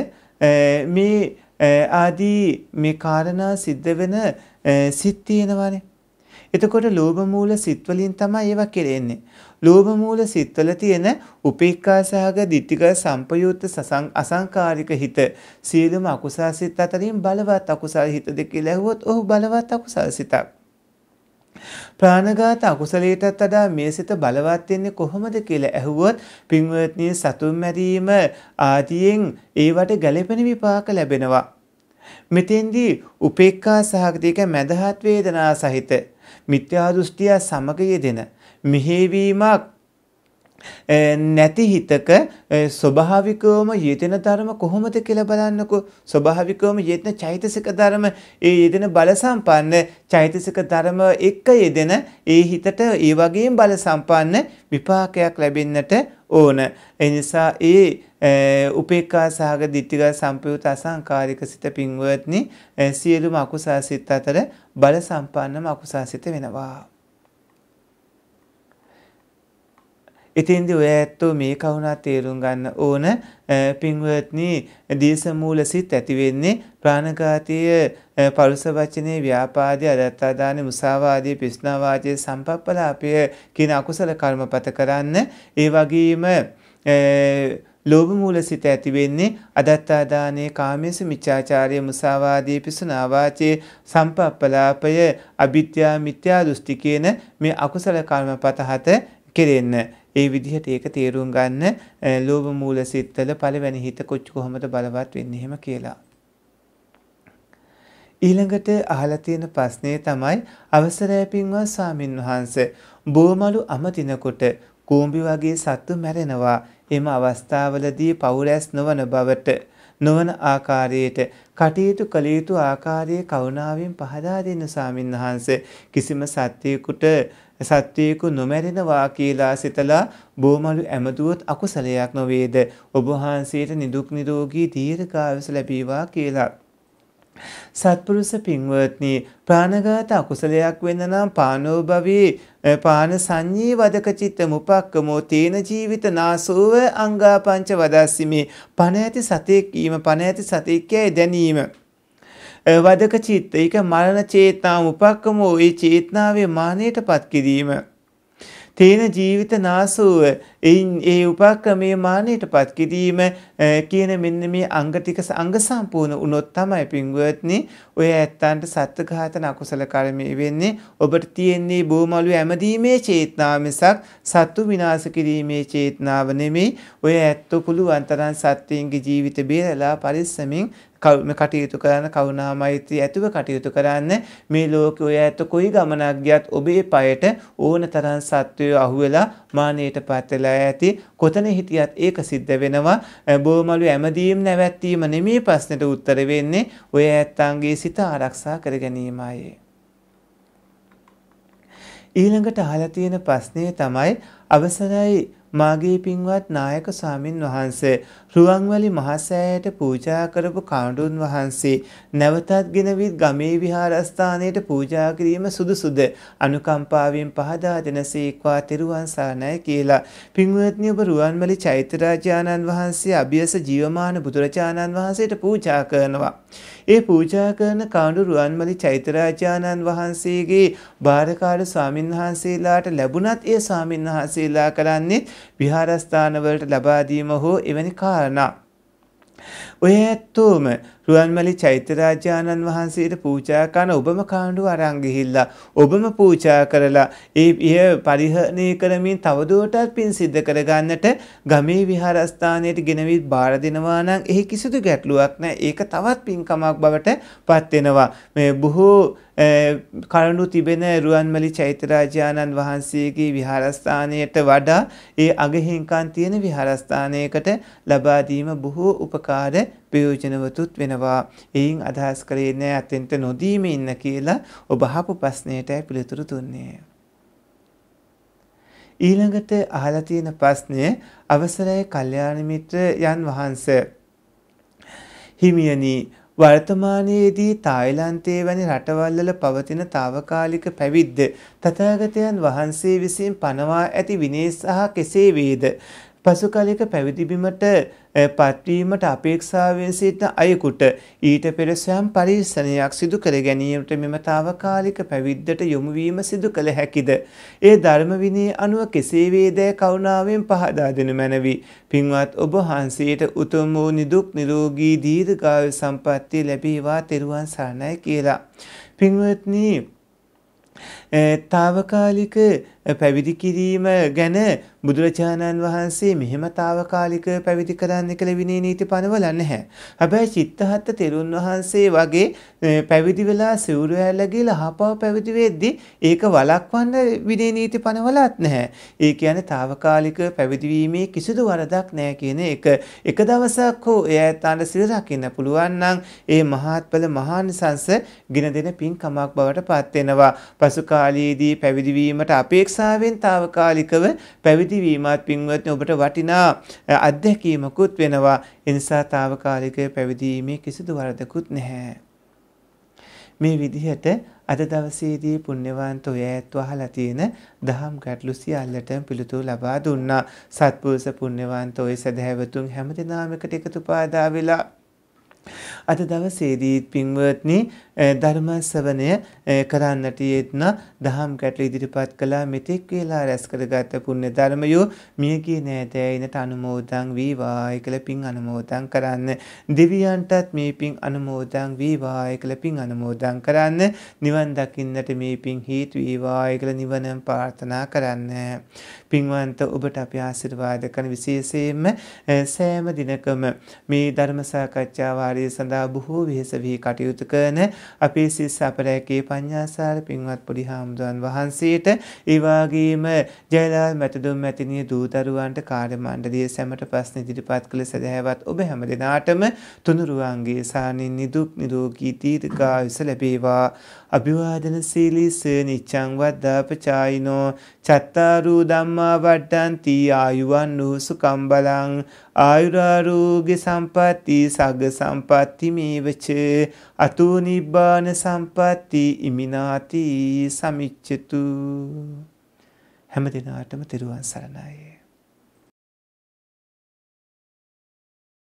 මේ ආදී මේ කාරණා සිද්ධ වෙන සිත් තියෙනවානේ. එතකොට ලෝභ මූල සිත් වලින් තමයි ඒවා කෙරෙන්නේ. ලෝභ මූල සිත්වල තියෙන උපේක්ඛා සහග ditthික සම්පයුත්ත අසංකාරික හිත සියලුම අකුසල් සිත් අතරින් බලවත් අකුසල් හිත දෙක කියලා ඇහුවොත් ඔහු බලවත් අකුසල් සිතක්. ප්‍රාණඝාත අකුසලයටත් වඩා මේ සිත බලවත් වෙන්නේ කොහොමද කියලා ඇහුවොත් පින්වත්නි සතුන් මැරීම ආදියෙන් ඒවට ගැළපෙන විපාක ලැබෙනවා. මෙතෙන්දී උපේක්ඛා සහගතික මැදහත් වේදනා සහිත මිත්‍යා දෘෂ්ටිය සමග යෙදෙන මෙහෙවීමක් නැති හිතක ස්වභාවිකවම යෙදෙන ධර්ම කොහොමද කියලා බලන්නකෝ ස්වභාවිකවම යෙදෙන චෛතසික ධර්ම ඒ යෙදෙන බල සම්පන්න චෛතසික ධර්ම එක්ක යෙදෙන ඒ හිතට ඒ වගේම බල සම්පන්න විපාකයක් ලැබෙන්නට ඕන ඒ නිසා ඒ උපේක්ඛා සහග ditthික සම්පයුත අසංකාරික සිත පින්වත්නි සියලුම අකුසාසිත අතර බල සම්පන්නම අකුසාසිත වෙනවා ඉතින්දි ඔය ඇත්තෝ මේ කවුණා තේරුම් ගන්න ඕන පින්වත්නි දීසමූල සිත් ඇතිවෙන්නේ ප්‍රාණඝාතීය පරුස වචනේ ව්‍යාපාදී අදත්තාදාන මුසාවාදී පිස්නාවාදී සම්පප්පලාපය කියන අකුසල කර්මපත කරන්න ඒ වගේම ලෝභ මූල සිත ඇති වෙන්නේ අදත්තාදානයේ කාමයේ මිච්ඡාචාරයේ මුසාවාදී පිසුනාවාචේ සම්පප්පලාපය අවිද්‍යා මිත්‍යා දෘෂ්ටි කියන මේ අකුසල කර්මපත හත කෙරෙන්න ඒ විදිහට ඒක තේරුම් ගන්න ලෝභ මූල සිත්තල පළවෙනි හිත කොච්ච කොහොමද බලවත් වෙන්නේ එහෙම කියලා. ඊළඟට අහලා තියෙන ප්‍රශ්නේ තමයි අවසරය පින්වත් සාමින්වහන්ස බෝමලු අමතිනකොට කූඹි වගේ සත්තු මැරෙනවා එම අවස්ථාවලදී පෞරැස් නොවන බවට නොවන ආකාරයට කටයුතු කළ යුතු ආකාරයේ කරුණාවෙන් පහදා දෙන්න සාමින්වහන්ස කිසිම සත්‍යයකට සත්වයකු නොමැරෙනවා කියලා සිතලා බෝමලු ඇමදුවොත් අකුසලයක් නොවේද ඔබ වහන්සේට නිදුක් නිරෝගී දීර්ඝායුෂ ලැබේවා කියලා සත්පුරුෂ පින්වත්නි ප්‍රාණඝාත අකුසලයක් වෙන්න නම් පානෝ භවී පාන සංඤී වදක චිත්ත මුපක්කමෝ තේන ජීවිත නාසෝව අංගා පංච වදස්සිමේ පණ ඇති සතෙක් වීම පණ ඇති සතෙක් යැයි දැනීම වදක චිත්ත ඒක මරණ චේතනාම උපක්කමෝ ඒ චේතනාවේ මානයටපත් කිරීම තේන ජීවිත නාසූව එයින් ඒ උපක්‍රමයේ මානයටපත් කිරීම කියන මෙන්න මේ අංග ටික අංග සම්පූර්ණ වුණොත් තමයි පින්වත්නි ඔය ඇත්තන්ට සත්ත්වඝාතන අකුසල කර්මය වෙන්නේ ඔබට තියෙන්නේ බෝමලු ඇමදීමේ චේතනාව මිසක් සත්තු විනාශ කිරීමේ චේතනාව නෙමෙයි ඔය ඇත්තෝ පුළුවන් තරම් සත්ත්වයන්ගේ ජීවිත බේරලා පරිස්සමින් කටයුතු කරන්න කවුනාමෛත්‍රී ඇතුව කටයුතු කරන්න මේ ලෝකය ඔය ඇත කොයි ගමනක් ගියත් ඔබේ පයට ඕන තරම් සත්වය අහුවෙලා මානයට පත් වෙලා ඇති කොතන හිටියත් ඒක සිද්ධ වෙනවා බොමලු ඇමදීම් නැවැත්වීම නෙමේ ප්‍රශ්නෙට උත්තර වෙන්නේ ඔය ඇත්තන්ගේ සිත ආරක්ෂා කර ගැනීමයි ඊළඟට අහලා තියෙන ප්‍රශ්නේ තමයි අවසරයි මාගේ පින්වත් නායක ස්වාමින් වහන්සේ රුවන්වැලි මහසෑයට පූජා කරපු කාණ්ඩුන් වහන්සේ නැවතත් ගෙනවිත් ගමේ විහාරස්ථානයට පූජා කිරීම සුදුසුද අනුකම්පාවෙන් පහදා දෙනසේක්වා තෙරුවන් සරණයි කියලා පින්වත්නි ඔබ රුවන්වැලි චෛත්‍යරාජානන් වහන්සේ අභියස ජීවමාන බුදුරජාණන් වහන්සේට පූජා කරනවා ඒ පූජා කරන කාණ්ඩු රුවන්මලි චෛත්‍යරාජානන් වහන්සේගේ භාරකාර ස්වාමින්වහන්සේලාට ලැබුණත් ඒ ස්වාමින්වහන්සේලා කරන්නේ විහාරස්ථානවලට ලබා දීම හෝ එවැනි කාරණා na ඔය ඇත්තෝම රුවන්මලි චෛත්‍යරාජානන් වහන්සේට පූජා කරන ඔබම කාණ්ඩුව අරන් ගිහිල්ලා ඔබම පූජා කරලා ඒ ඉය පරිහරණය කරමින් තවදුරටත් පින් සිද්ධ කරගන්නට ගමේ විහාරස්ථානයට ගෙනවිත් බාර දෙනවා නම් එහි කිසිදු ගැටලුවක් නැහැ. ඒක තවත් පින්කමක් බවට පත් වෙනවා. මේ බොහෝ කරුණු තිබෙන රුවන්මලි චෛත්‍යරාජානන් වහන්සේගේ විහාරස්ථානයට වඩා ඒ අගහින්කන් තියෙන විහාරස්ථානයකට ලබා දීම බොහෝ උපකාර ප්‍රයෝජනවතුත් වෙනවා. එයින් අදහස් කරේ නෑ අතෙන්ට නොදීම ඉන්න කියලා ඔබ අහපු ප්‍රශ්නයටයි පිළිතුරු දුන්නේ. ඊළඟට අහලා තියෙන ප්‍රශ්නය අවසරයි කල්යාණ මිත්‍රයන් වහන්සේ. හිමියනි වර්තමානයේදී තායිලන්තයේ වැනි රටවල්වල පවතින తాවකාලික පැවිද්ද තථාගතයන් වහන්සේ විසින් පනවා ඇති විනය සහ කෙසේ වේද පසු කලෙක පැවිදිබිමට පත්වීමට අපේක්ෂාවේ සිට අයෙකුට ඊට පෙර ස්වයම් පරීක්ෂණයක් සිදු කර ගැනීමට මෙම తాවකාලික පැවිද්දට යොමුවීම සිදු කළ හැකිද? ඒ ධර්ම විනය අනුව කෙසේ වේදෑ කරුණාවෙන් පහදා දෙනු මැනවි. පින්වත් ඔබ වහන්සේට උතුම් වූ නිදුක් නිරෝගී දීර්ඝායු සම්පන්නිය ලැබේවා තෙරුවන් සරණයි කියලා. පින්වත්නි తాවකාලික පැවිදි කිරීම ගැන බුදුරජාණන් වහන්සේ මෙහෙම తాවකාලික පැවිදි කරන්න කියලා විනය නීති පනවලා නැහැ. හැබැයි චිත්තහත් තෙරුන් වහන්සේ වගේ පැවිදි වෙලා සිවුරු ඇල්ලා ගිහලා හපව පැවිදි වෙද්දී ඒක වළක්වන්න විනය නීති පනවලත් නැහැ. ඒ කියන්නේ తాවකාලික පැවිදි වීමේ කිසිදු වරදක් නැහැ කියන එක. එක දවසක් හෝ එයාට සිල් රකින්න පුළුවන් නම් ඒ මහත්ඵල මහානිසංස ගිනදෙන පින්කමක් බවට පත් වෙනවා. පසුකා කාලයේදී පැවිදිවීමට අපේක්ෂාවෙන් తాවකාලිකව පැවිදිවීමත් පින්වත්නි ඔබට වටිනා අත්දැකීමකුත් වෙනවා. එනිසා తాවකාලිකව පැවිදීමේ කිසිදු වරදකුත් නැහැ. මේ විදිහට අද දවසේදී පුණ්‍යවන්ත ඔය ඇත්තු අහලා තියෙන දහම් ගැටලු සියල්ලටම පිළිතුරු ලබා දුන්නා. සත්පුරුෂ පුණ්‍යවන්ත ඔය සදහැවතුන් හැමදෙනාම එකට එකතු පාදා වෙලා අද දවසේදී පින්වත්නි ධර්ම ශ්‍රවණය කරන්නට යෙත්න දහම් කැටල ඉදිරිපත් කළා මෙතෙක් වේලා රැස් කරගත් පුණ්‍ය ධර්මයෝ මියගියේ නෑතැයිනට අනුමෝදන් වේවායි කියලා පින් අනුමෝදන් කරන්න. දෙවියන්ටත් මේ පින් අනුමෝදන් වේවායි කියලා පින් අනුමෝදන් කරන්න. නිවන් දකින්නට මේ පින් හේතු වේවායි කියලා නිවන ප්‍රාර්ථනා කරන්න. පින්වන්ත ඔබට අපි ආශිර්වාද කරන විශේෂයෙන්ම සෑම දිනකම මේ ධර්ම සාකච්ඡා වාරයේ සඳහා බොහෝ වෙහෙස වී කටයුතු කරන අපේ සිස් අපරැකේ පඤ්ඤාසාර පින්වත් පොඩි හාමුදුරන් වහන්සේට ඒවාගේම ජයලාල් මැටදුම් මැතිනිය දූතරුවන්ට කාර්ය මණ්ඩලය සැමට ප්‍රශ්න ඉදිරිපත් කළ සදහැවත් ඔබ හැම දෙනාටම තුනුරුවන්ගේ සානින් නිදුක් නිරෝගී දීර්ඝායුෂ ලැබේවා අභිවාදන සීලිස නිච්ඡං වද්දාපචායිනෝ චත්තාරූ ධම්මා වඩ්ඩන්ති ආයුවන් වූ සුකම් බලං ආයුරාරෝග්‍ය සම්පatti සග්ග සම්පatti මේවච අතෝ නිබ්බාන සම්පatti ඉමිනාති සමිච්ඡතු හැම දිනාටම තෙරුවන් සරණයි